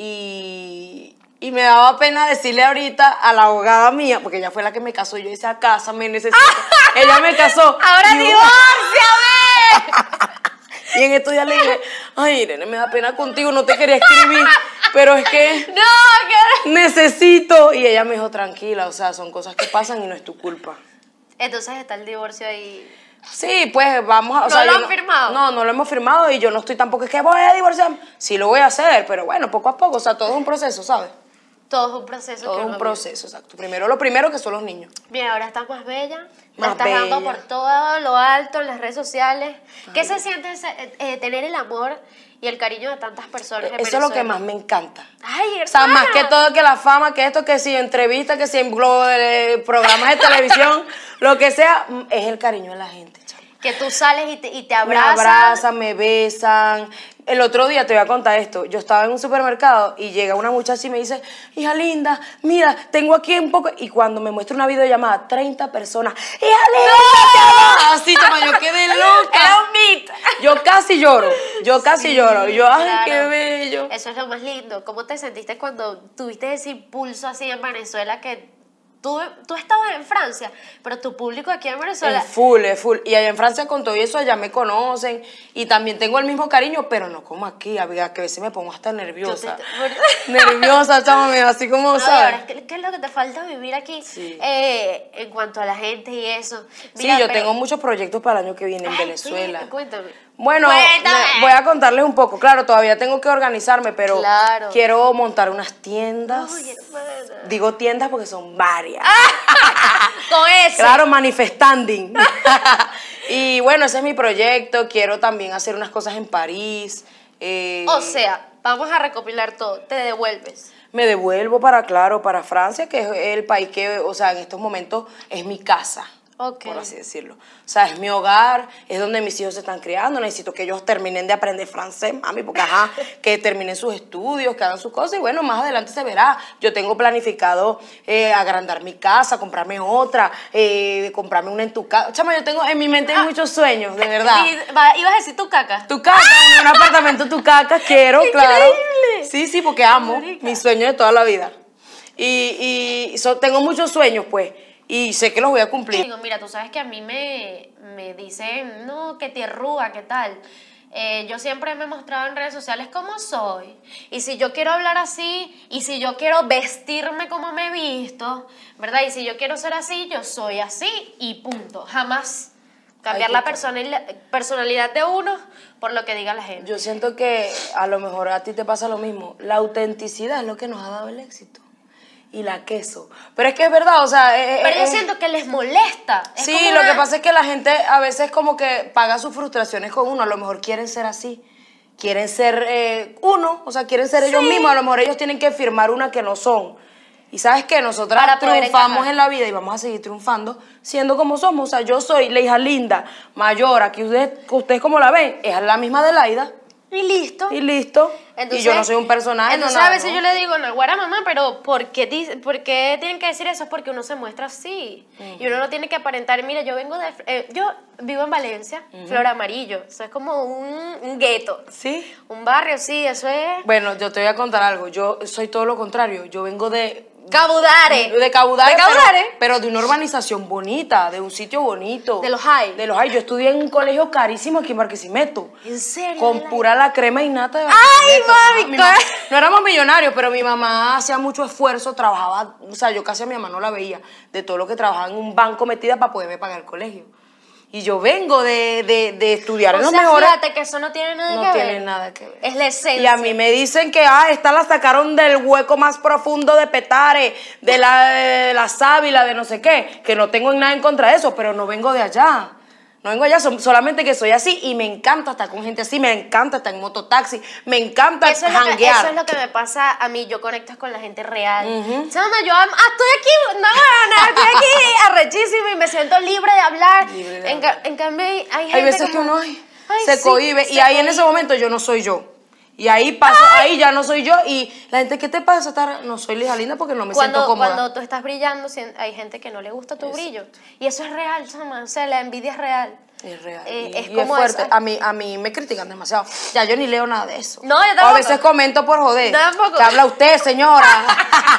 A: Y, y me daba pena decirle ahorita a la abogada mía, porque ella fue la que me casó, yo hice a casa, me necesito. ella me casó. ¡Ahora ver. Y en estos días le dije, ay, Irene, me da pena contigo, no te quería escribir, pero es que... No, que... Necesito. Y ella me dijo, tranquila, o sea, son cosas que pasan y no es tu culpa.
B: Entonces está el divorcio ahí...
A: Sí, pues vamos a. ¿No lo han firmado? No, no lo hemos firmado y yo no estoy tampoco. que voy a divorciar. Sí, lo voy a hacer, pero bueno, poco a poco. O sea, todo es un proceso, ¿sabes?
B: Todo es un proceso. Todo es un proceso,
A: exacto. Primero lo primero que son los niños.
B: Bien, ahora estás más bella.
A: Más estás por
B: todo lo alto en las redes sociales. ¿Qué se siente eh, tener el amor y el cariño de tantas personas. Eso es lo que más me encanta. Ay, O sea, más que todo
A: que la fama, que esto, que si entrevistas, que si en eh, programas de televisión, lo que sea, es el cariño de la gente.
B: Que tú sales y te, y te abrazan. Me abrazan,
A: me besan, el otro día te voy a contar esto. Yo estaba en un supermercado y llega una muchacha y me dice, hija linda, mira, tengo aquí un poco. Y cuando me muestra una videollamada, 30 personas. ¡Hija linda! ¡No! Así, ah, chama, yo quedé loca. Era un Yo casi lloro. Yo casi lloro. Yo, ay, qué bello. Eso
B: es lo más lindo. ¿Cómo te sentiste cuando tuviste ese impulso así en Venezuela que Tú, estabas en Francia, pero tu público aquí en Venezuela. Es
A: full, es full. Y allá en Francia con todo eso allá me conocen y también tengo el mismo cariño, pero no como aquí, amiga, que a veces me pongo hasta nerviosa. nerviosa, chámame, así como, ¿sabes?
B: ¿qué, es lo que te falta vivir aquí eh, en cuanto a la gente y eso? sí, yo tengo
A: muchos proyectos para el año que viene en Venezuela. cuéntame. Bueno, voy a contarles un poco. Claro, todavía tengo que organizarme, pero quiero montar unas tiendas. Digo tiendas porque son varias. Ah, con eso. Claro, manifestanding. y bueno, ese es mi proyecto. Quiero también hacer unas cosas en París. Eh, o sea,
B: vamos a recopilar todo. Te devuelves
A: me devuelvo para, claro, para Francia, que es el país que, o sea, en estos momentos es mi casa por así decirlo. O sea, es mi hogar, es donde mis hijos se están criando, necesito que ellos terminen de aprender francés, mami, porque ajá, que terminen sus estudios, que hagan sus cosas y bueno, más adelante se verá. Yo tengo planificado eh, agrandar mi casa, comprarme otra, eh, comprarme una en tu casa. Chama, yo tengo en mi mente ah. muchos sueños, de verdad.
B: Y, ibas a decir tu caca.
A: Tu caca, un, apartamento tu caca, quiero, claro. Sí, sí, porque amo mis sueño de toda la vida. Y, y tengo muchos sueños, pues y sé que los voy a cumplir. Digo, mira, tú
B: sabes que a mí me, me dicen, no, que te arruga, qué tal. Eh, yo siempre me he mostrado en redes sociales como soy. Y si yo quiero hablar así, y si yo quiero vestirme como me he visto, ¿verdad? Y si yo quiero ser así, yo soy así y punto. Jamás cambiar la personalidad de
A: uno por lo que diga la gente. Yo siento que a lo mejor a ti te pasa lo mismo. La autenticidad es lo que nos ha dado el éxito y la queso. Pero es que es verdad, o sea... Eh, eh, Pero yo eh. siento que les molesta. sí, lo que pasa es que la gente a veces como que paga sus frustraciones con uno, a lo mejor quieren ser así. Quieren ser uno, o sea, quieren ser ellos mismos, a lo mejor ellos tienen que firmar una que no son. Y sabes que nosotras triunfamos en la vida y vamos a seguir triunfando siendo como somos. O sea, yo soy la hija linda, mayor, aquí ustedes, usted como la ven, es la misma de Laida. Y listo. Y listo y yo no soy un personaje. Entonces no a veces yo le
B: digo, no, guarda mamá, pero ¿por qué, tienen que decir eso? Es porque uno se muestra así. Y uno no tiene que aparentar, mira, yo vengo de... Eh, yo vivo en Valencia, Flor Amarillo. Eso es como un, un gueto.
A: ¿Sí? Un barrio, sí, eso es... Bueno, yo te voy a contar algo. Yo soy todo lo contrario. Yo vengo de Cabudare. De Cabudare. De Cabudare. Pero, de una urbanización bonita, de un sitio bonito. De los high. De los high. Yo estudié en un colegio carísimo aquí en Barquisimeto. ¿En serio? Con pura la crema y nata de ¡Ay, mami! no éramos millonarios, pero mi mamá hacía mucho esfuerzo, trabajaba, o sea, yo casi a mi mamá no la veía, de todo lo que trabajaba en un banco metida para poderme pagar el colegio. Y yo vengo de, de, de estudiar o Fíjate que eso no tiene nada que ver. No tiene nada que ver. Es la esencia. Y a mí me dicen que, ah, esta la sacaron del hueco más profundo de Petare, de la, de la sábila, de no sé qué. Que no tengo nada en contra de eso, pero no vengo de allá. No vengo allá, solamente que soy así y me encanta estar con gente así, me encanta estar en mototaxi, me encanta eso eso es
B: lo que me pasa a mí, yo conecto con la gente real. Uh -huh.
A: yo ah, estoy aquí, no, estoy aquí arrechísimo y me siento libre
B: de hablar. En, cambio hay gente Hay veces que uno
A: se cohibe y ahí en ese momento yo no soy yo. Y ahí pasa ahí ya no soy yo. Y la gente, ¿qué te pasa? No soy lija linda porque no me siento cómoda. Cuando
B: tú estás brillando, hay gente que no le gusta tu brillo. Y eso es real, chama. O sea, la envidia es real.
A: Es real. Eh, es, fuerte. A mí, a mí me critican demasiado. Ya yo ni leo nada de eso. No, tampoco. a veces comento por joder. Tampoco. habla usted, señora.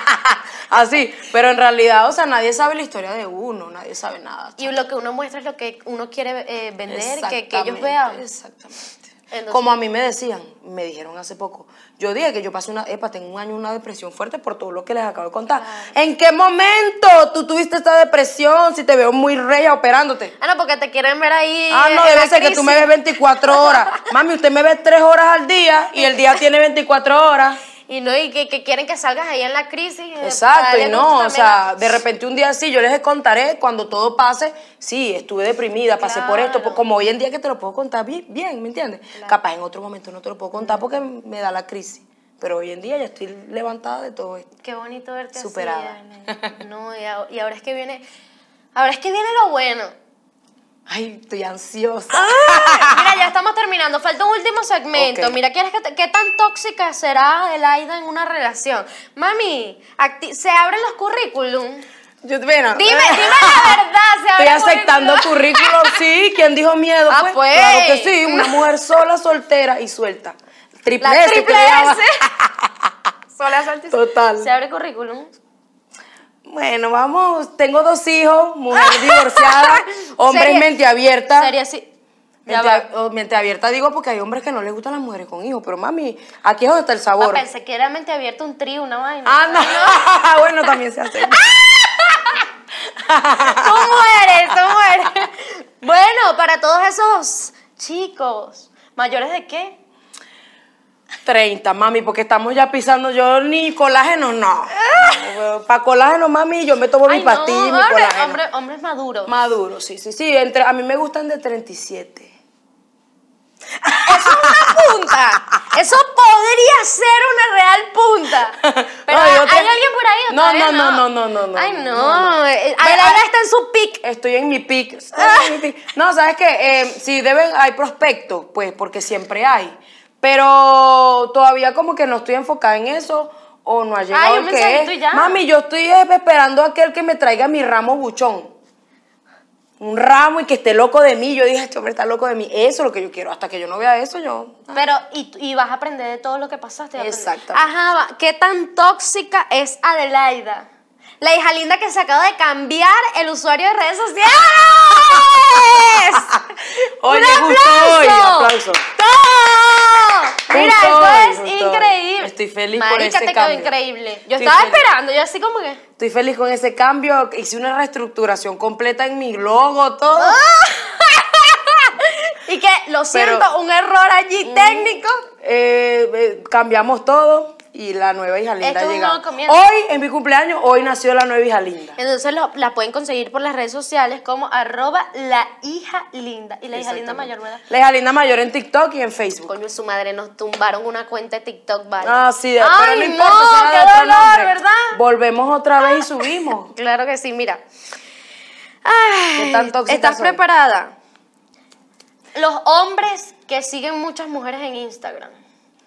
A: Así. Pero en realidad, o sea, nadie sabe la historia de uno, nadie sabe nada. Y lo
B: que uno muestra es lo que uno quiere eh, vender, que, que ellos vean. Exactamente. Como a mí me
A: decían, me dijeron hace poco, yo dije que yo pasé una, epa, tengo un año una depresión fuerte por todo lo que les acabo de contar. ¿En qué momento tú tuviste esta depresión si te veo muy reya operándote? Ah, no, porque te quieren ver ahí. Ah, no, debe ser que tú me ves 24 horas. Mami, usted me ve 3 horas al día y el día tiene 24 horas
B: y no y que, quieren que salgas ahí en la crisis. Eh, Exacto, y no, o sea,
A: de repente un día sí, yo les contaré cuando todo pase, sí, estuve deprimida, pasé por esto, como hoy en día que te lo puedo contar bien, ¿me entiendes? Capaz en otro momento no te lo puedo contar porque me da la crisis. Pero hoy en día ya estoy levantada de todo esto.
B: Qué bonito verte superada. no, y ahora es que viene, ahora es que viene lo bueno.
A: Ay, estoy ansiosa. Ah,
B: mira, ya estamos terminando. Falta un último segmento. Mira, ¿quieres ¿qué tan tóxica será el Aida en una relación? Mami, se abren los currículums. Yo, bueno, dime, dime la verdad. estoy aceptando currículum,
A: sí. ¿Quién dijo miedo? Ah, pues, pues, Claro que sí. Una mujer sola, soltera y suelta. Triple S. Triple S.
B: sola, soltera. Total. Se abre
A: currículum. Bueno, vamos, tengo dos hijos, mujer divorciada, hombre mente abierta. Sería así. Oh, mente, abierta digo porque hay hombres que no les gustan las mujeres con hijos, pero mami, aquí es donde está el sabor. Ah,
B: pensé que era mente abierta un trío, una vaina. Ah, no.
A: bueno, también se hace. tú
B: mueres, tú mueres. Bueno, para todos esos chicos, ¿mayores de qué?
A: 30, mami, porque estamos ya pisando yo ni colágeno, no. Ah. Para colágeno, mami, yo me tomo mi pastilla y mi hombre, colágeno. Hombre, hombres maduros. Maduros, sí, sí, sí. a mí me gustan de 37. Eso
B: es una punta. Eso podría ser
A: una real punta.
B: Pero ¿hay alguien por ahí? no, no, no,
A: no, no, no, no, Ay, no. no eh, ahora está en su pic. Estoy en mi pic. No, ¿sabes qué? Eh, si deben, hay prospectos, pues, porque siempre hay. Pero todavía como que no estoy enfocada en eso o no ha ah, llegado Ay, el que es. Ya. Mami, yo estoy esperando a aquel que me traiga mi ramo buchón. Un ramo y que esté loco de mí. Yo dije, este hombre está loco de mí. Eso es lo que yo quiero. Hasta que yo no vea eso, yo.
B: Ah. Pero, y, y, vas a aprender de todo lo que pasaste. Exacto. Ajá, ¿qué tan tóxica es Adelaida? la hija linda que se acaba de cambiar el usuario de redes sociales. Oye, ¡Un aplauso! Hoy, aplauso. ¡Todo! Mira, esto es increíble. Estoy feliz por ese te quedó increíble. Yo estaba esperando,
A: yo así como que... Estoy feliz con ese cambio. Hice una reestructuración completa en mi logo, todo. y que, lo siento, un error allí técnico. Eh, eh, cambiamos todo y la nueva hija linda Hoy, en mi cumpleaños, hoy nació la nueva hija linda.
B: Entonces la pueden conseguir por las redes sociales como arroba la hija linda. Y la hija linda mayor, ¿verdad?
A: La hija linda mayor en TikTok y en Facebook. Coño, su
B: madre nos tumbaron una cuenta de TikTok, ¿vale? Ah, sí, pero no importa. No, qué dolor, ¿verdad?
A: Volvemos otra vez y ah, subimos.
B: claro que sí, mira. Ay, ¿Estás
A: preparada?
B: Los hombres que siguen muchas mujeres en Instagram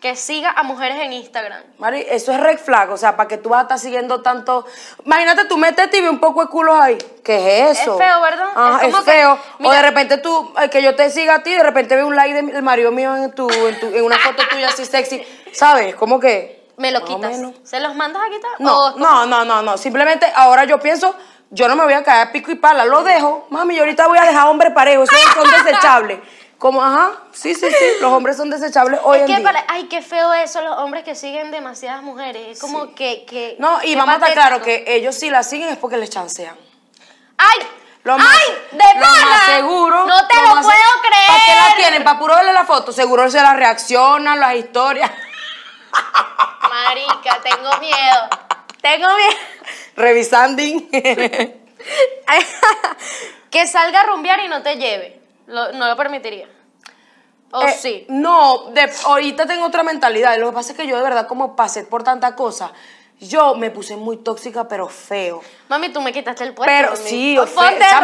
B: que siga a mujeres en Instagram.
A: Mari, eso es red flag, o sea, para que tú vas a estar siguiendo tanto. Imagínate, tú metete y ve un poco de culo ahí. ¿Qué es eso? Es feo, ¿verdad? es, feo. o de repente tú, eh, que yo te siga a ti, de repente ve un like de, marido mío en, tu, en, una foto tuya así sexy. ¿Sabes? ¿Cómo que. Me lo quitas.
B: ¿Se los mandas a quitar? No,
A: no, no, no, no. Simplemente ahora yo pienso, yo no me voy a caer pico y pala, lo dejo. Mami, yo ahorita voy a dejar hombre parejo, eso son desechables. Como, ajá, sí, sí, sí, los hombres son desechables hoy en día.
B: ay, qué feo eso, los hombres que siguen demasiadas mujeres. Es como que, No, y vamos a estar claro
A: que ellos sí la siguen es porque les chancean. ¡Ay! ¡Ay! ¡De lo seguro. No te lo, puedo creer. ¿Para qué la tienen? Para puro verle la foto. Seguro se la reaccionan, las historias. Marica, tengo miedo. Tengo miedo. Revisando. que salga
B: a rumbear y no te lleve no lo permitiría. ¿O eh, sí?
A: No, ahorita tengo otra mentalidad. Lo que pasa es que yo de verdad como pasé por tanta cosa. Yo me puse muy tóxica, pero feo.
B: Mami, tú me quitaste el puesto. Pero sí, o tóxica.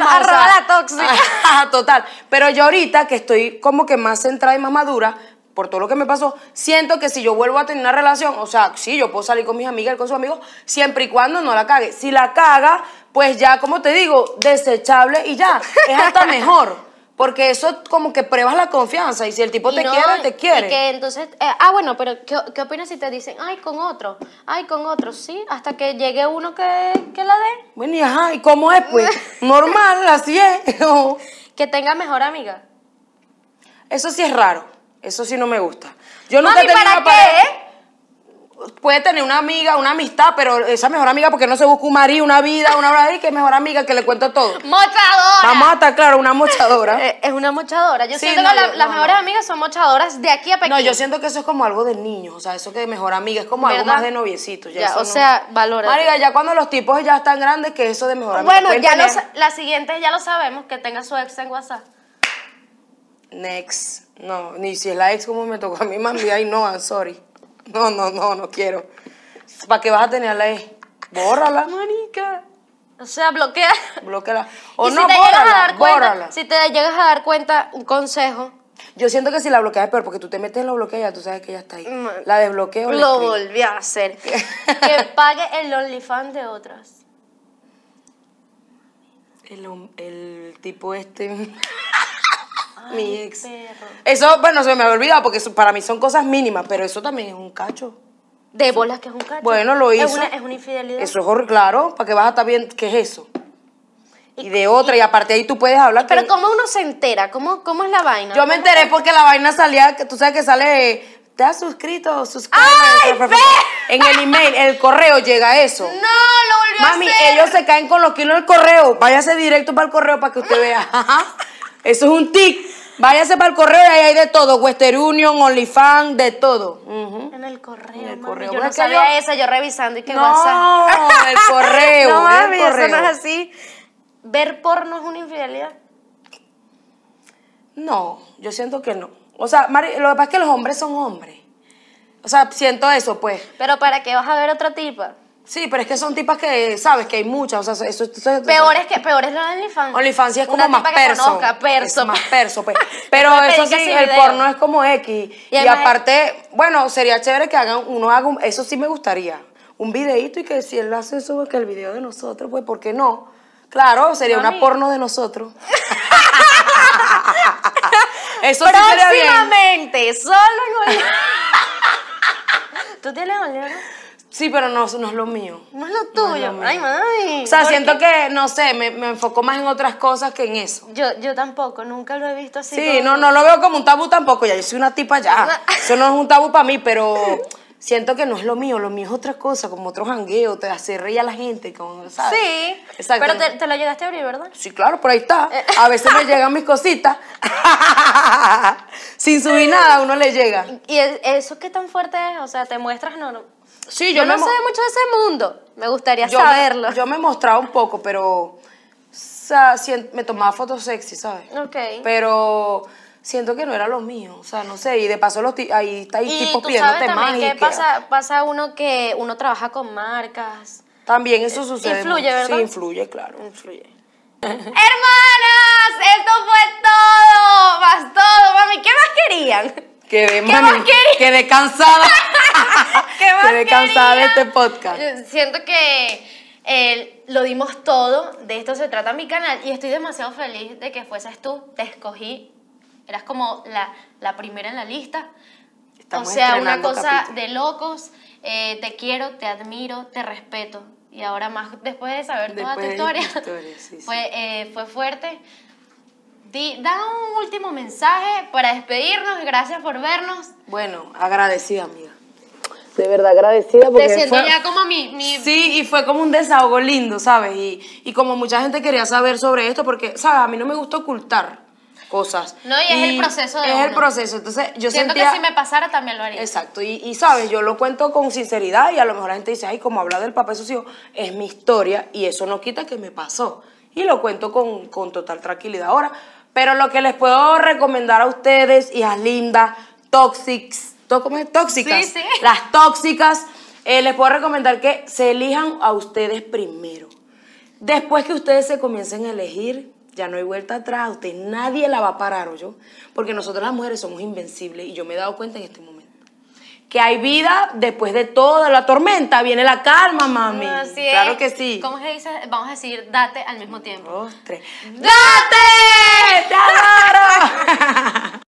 A: total. Pero yo ahorita que estoy como que más centrada y más madura, por todo lo que me pasó, siento que si yo vuelvo a tener una relación, o sea, sí, yo puedo salir con mis amigas, con sus amigos, siempre y cuando no la cague. Si la caga, pues ya, como te digo, desechable y ya. Es hasta mejor. Porque eso como que pruebas la confianza y si el tipo te quiere, te quiere. que
B: entonces, eh, ah, bueno, pero ¿qué, ¿qué, opinas si te dicen, ay, con otro, ay, con otro, sí, hasta que llegue uno que, la dé?
A: Bueno, y ajá, ¿y cómo es? Pues normal, así es. que tenga mejor amiga. Eso sí es raro, eso sí no me gusta. Yo nunca qué? puede tener una amiga, una amistad, pero esa mejor amiga, porque no se busca un marido, una vida, una hora que mejor amiga que le cuento todo. ¡Mochadora! Vamos a claro, una mochadora. Eh, es una mochadora. Yo siento que las mejores
B: amigas son mochadoras de aquí a pequeño No, yo siento
A: que eso es como algo de niños, o sea, eso que de mejor amiga es como algo más de noviecito Ya, o sea, valora. ya cuando los tipos ya están grandes, que eso de mejor amiga. Bueno, ya
B: la siguiente ya lo sabemos, que tenga su ex en WhatsApp.
A: Next. No, ni si es la ex como me tocó a mí, mami, ay no, I'm ah, sorry. No, no, no, no quiero. ¿Para qué vas a la ahí? Bórrala, manica. O sea, bloquea. Bloquea. O no, si te cuenta, Si te llegas a dar cuenta, un consejo. Yo siento que si la bloqueas es peor, porque tú te metes en la bloquea y ya tú sabes que ya está ahí. Mm, la desbloqueo. Lo volví
B: a hacer. que pague el OnlyFans de otras.
A: El, el tipo este. Eso, bueno, se me había olvidado porque para mí son cosas mínimas, pero eso también es un cacho. De bolas que
B: es un cacho. Bueno, lo hizo. Es una, es una infidelidad. Eso es
A: claro, para que vas a estar bien, ¿qué es eso? Y, de otra, y, aparte ahí tú puedes hablar. Pero ¿cómo uno se entera? ¿Cómo, ¿Cómo es la vaina? Yo me enteré porque la vaina salía, tú sabes que sale te has suscrito, suscríbete. En el email, el correo llega eso. No,
B: lo
A: volvió Mami, ellos se caen con los kilos del correo. Váyase directo para el correo para que usted vea. Eso es un tic. Váyase para el correo y ahí hay de todo. Western Union, OnlyFans, de todo. En el
B: correo. En el correo. Mami, yo no sabía esa yo revisando y que WhatsApp. No, el correo. no mami, no es así. ¿Ver porno es una infidelidad?
A: No, yo siento que no. O sea, Mari, lo que pasa es que los hombres son hombres. O sea, siento eso, pues. Pero ¿para qué vas a ver otra tipa? Sí, pero es que son tipas que, sabes, que hay muchas, o sea, eso, es... peor es que, peor es la OnlyFans. OnlyFans sí es como más tipa perso. más perso, pues. Pero eso sí, el porno es como X. Y, aparte, bueno, sería chévere que hagan, uno haga, un- eso sí me gustaría, un videito y que si él hace eso, que el video de nosotros, pues, ¿por qué no? Claro, sería una porno de nosotros. eso sí sería bien. Próximamente,
B: solo en OnlyFans.
A: ¿Tú tienes OnlyFans? Sí, pero no, no es lo mío. No es lo tuyo. ay, O sea, siento que, no sé, me, me enfoco más en otras cosas que en eso. Yo, tampoco, nunca lo he visto así. Sí, no, no lo veo como un tabú tampoco. Ya, yo soy una tipa ya. eso no es un tabú para mí, pero siento que no es lo mío, lo mío es otra cosa, como otro jangueo, te hace reír a la gente, como, Sí,
B: Exacto. pero te, lo llegaste a abrir, ¿verdad?
A: Sí, claro, por ahí está. Eh. A veces me llegan mis cositas. Sin subir nada, uno le llega. ¿Y
B: eso qué tan fuerte es? O sea, te muestras no, no Sí, yo, no sé mucho de ese mundo. Me gustaría saberlo. yo
A: me mostraba un poco, pero. me tomaba fotos sexy, ¿sabes? Ok. Pero siento que no era lo mío, o sea, no sé, y de paso los ahí está ahí tipo pidiéndote más. Y que pasa,
B: pasa uno que uno trabaja con marcas.
A: También eso eh, sucede. Influye, ¿verdad? Sí, influye, claro. Influye. Hermanas,
B: esto fue todo, más todo, mami, ¿qué más querían?
A: Quedé, cansada.
B: ¿Qué cansada de
A: este podcast.
B: Siento que eh, lo dimos todo, de esto se trata mi canal y estoy demasiado feliz de que fueses tú, te escogí, eras como la, la primera en la lista. o sea, una cosa de locos, eh, te quiero, te admiro, te respeto. Y ahora más después de saber toda tu historia, Fue, eh, fue fuerte da un último mensaje para despedirnos. Gracias por vernos.
A: Bueno, agradecida, amiga. De verdad, agradecida porque. Te siento ya como mi, mi, Sí, y fue como un desahogo lindo, ¿sabes? Y, como mucha gente quería saber sobre esto, porque, ¿sabes? A mí no me gusta ocultar cosas. No, y, es el proceso de Es el proceso, entonces yo Siento que si me pasara también lo haría. Exacto, y, y, sabes, yo lo cuento con sinceridad y a lo mejor la gente dice, ay, como habla del papel sucio, es mi historia y eso no quita que me pasó. Y lo cuento con, con total tranquilidad. Ahora, pero lo que les puedo recomendar a ustedes, hijas lindas, tóxicas, tóxicas, las tóxicas, eh, les puedo recomendar que se elijan a ustedes primero. Después que ustedes se comiencen a elegir, ya no hay vuelta atrás, usted nadie la va a parar, yo, porque nosotras las mujeres somos invencibles y yo me he dado cuenta en este momento que hay vida después de toda la tormenta, viene la calma, mami. Claro que sí. ¿Cómo
B: se dice? Vamos a decir date al mismo tiempo. ¡Date! ¡Te adoro!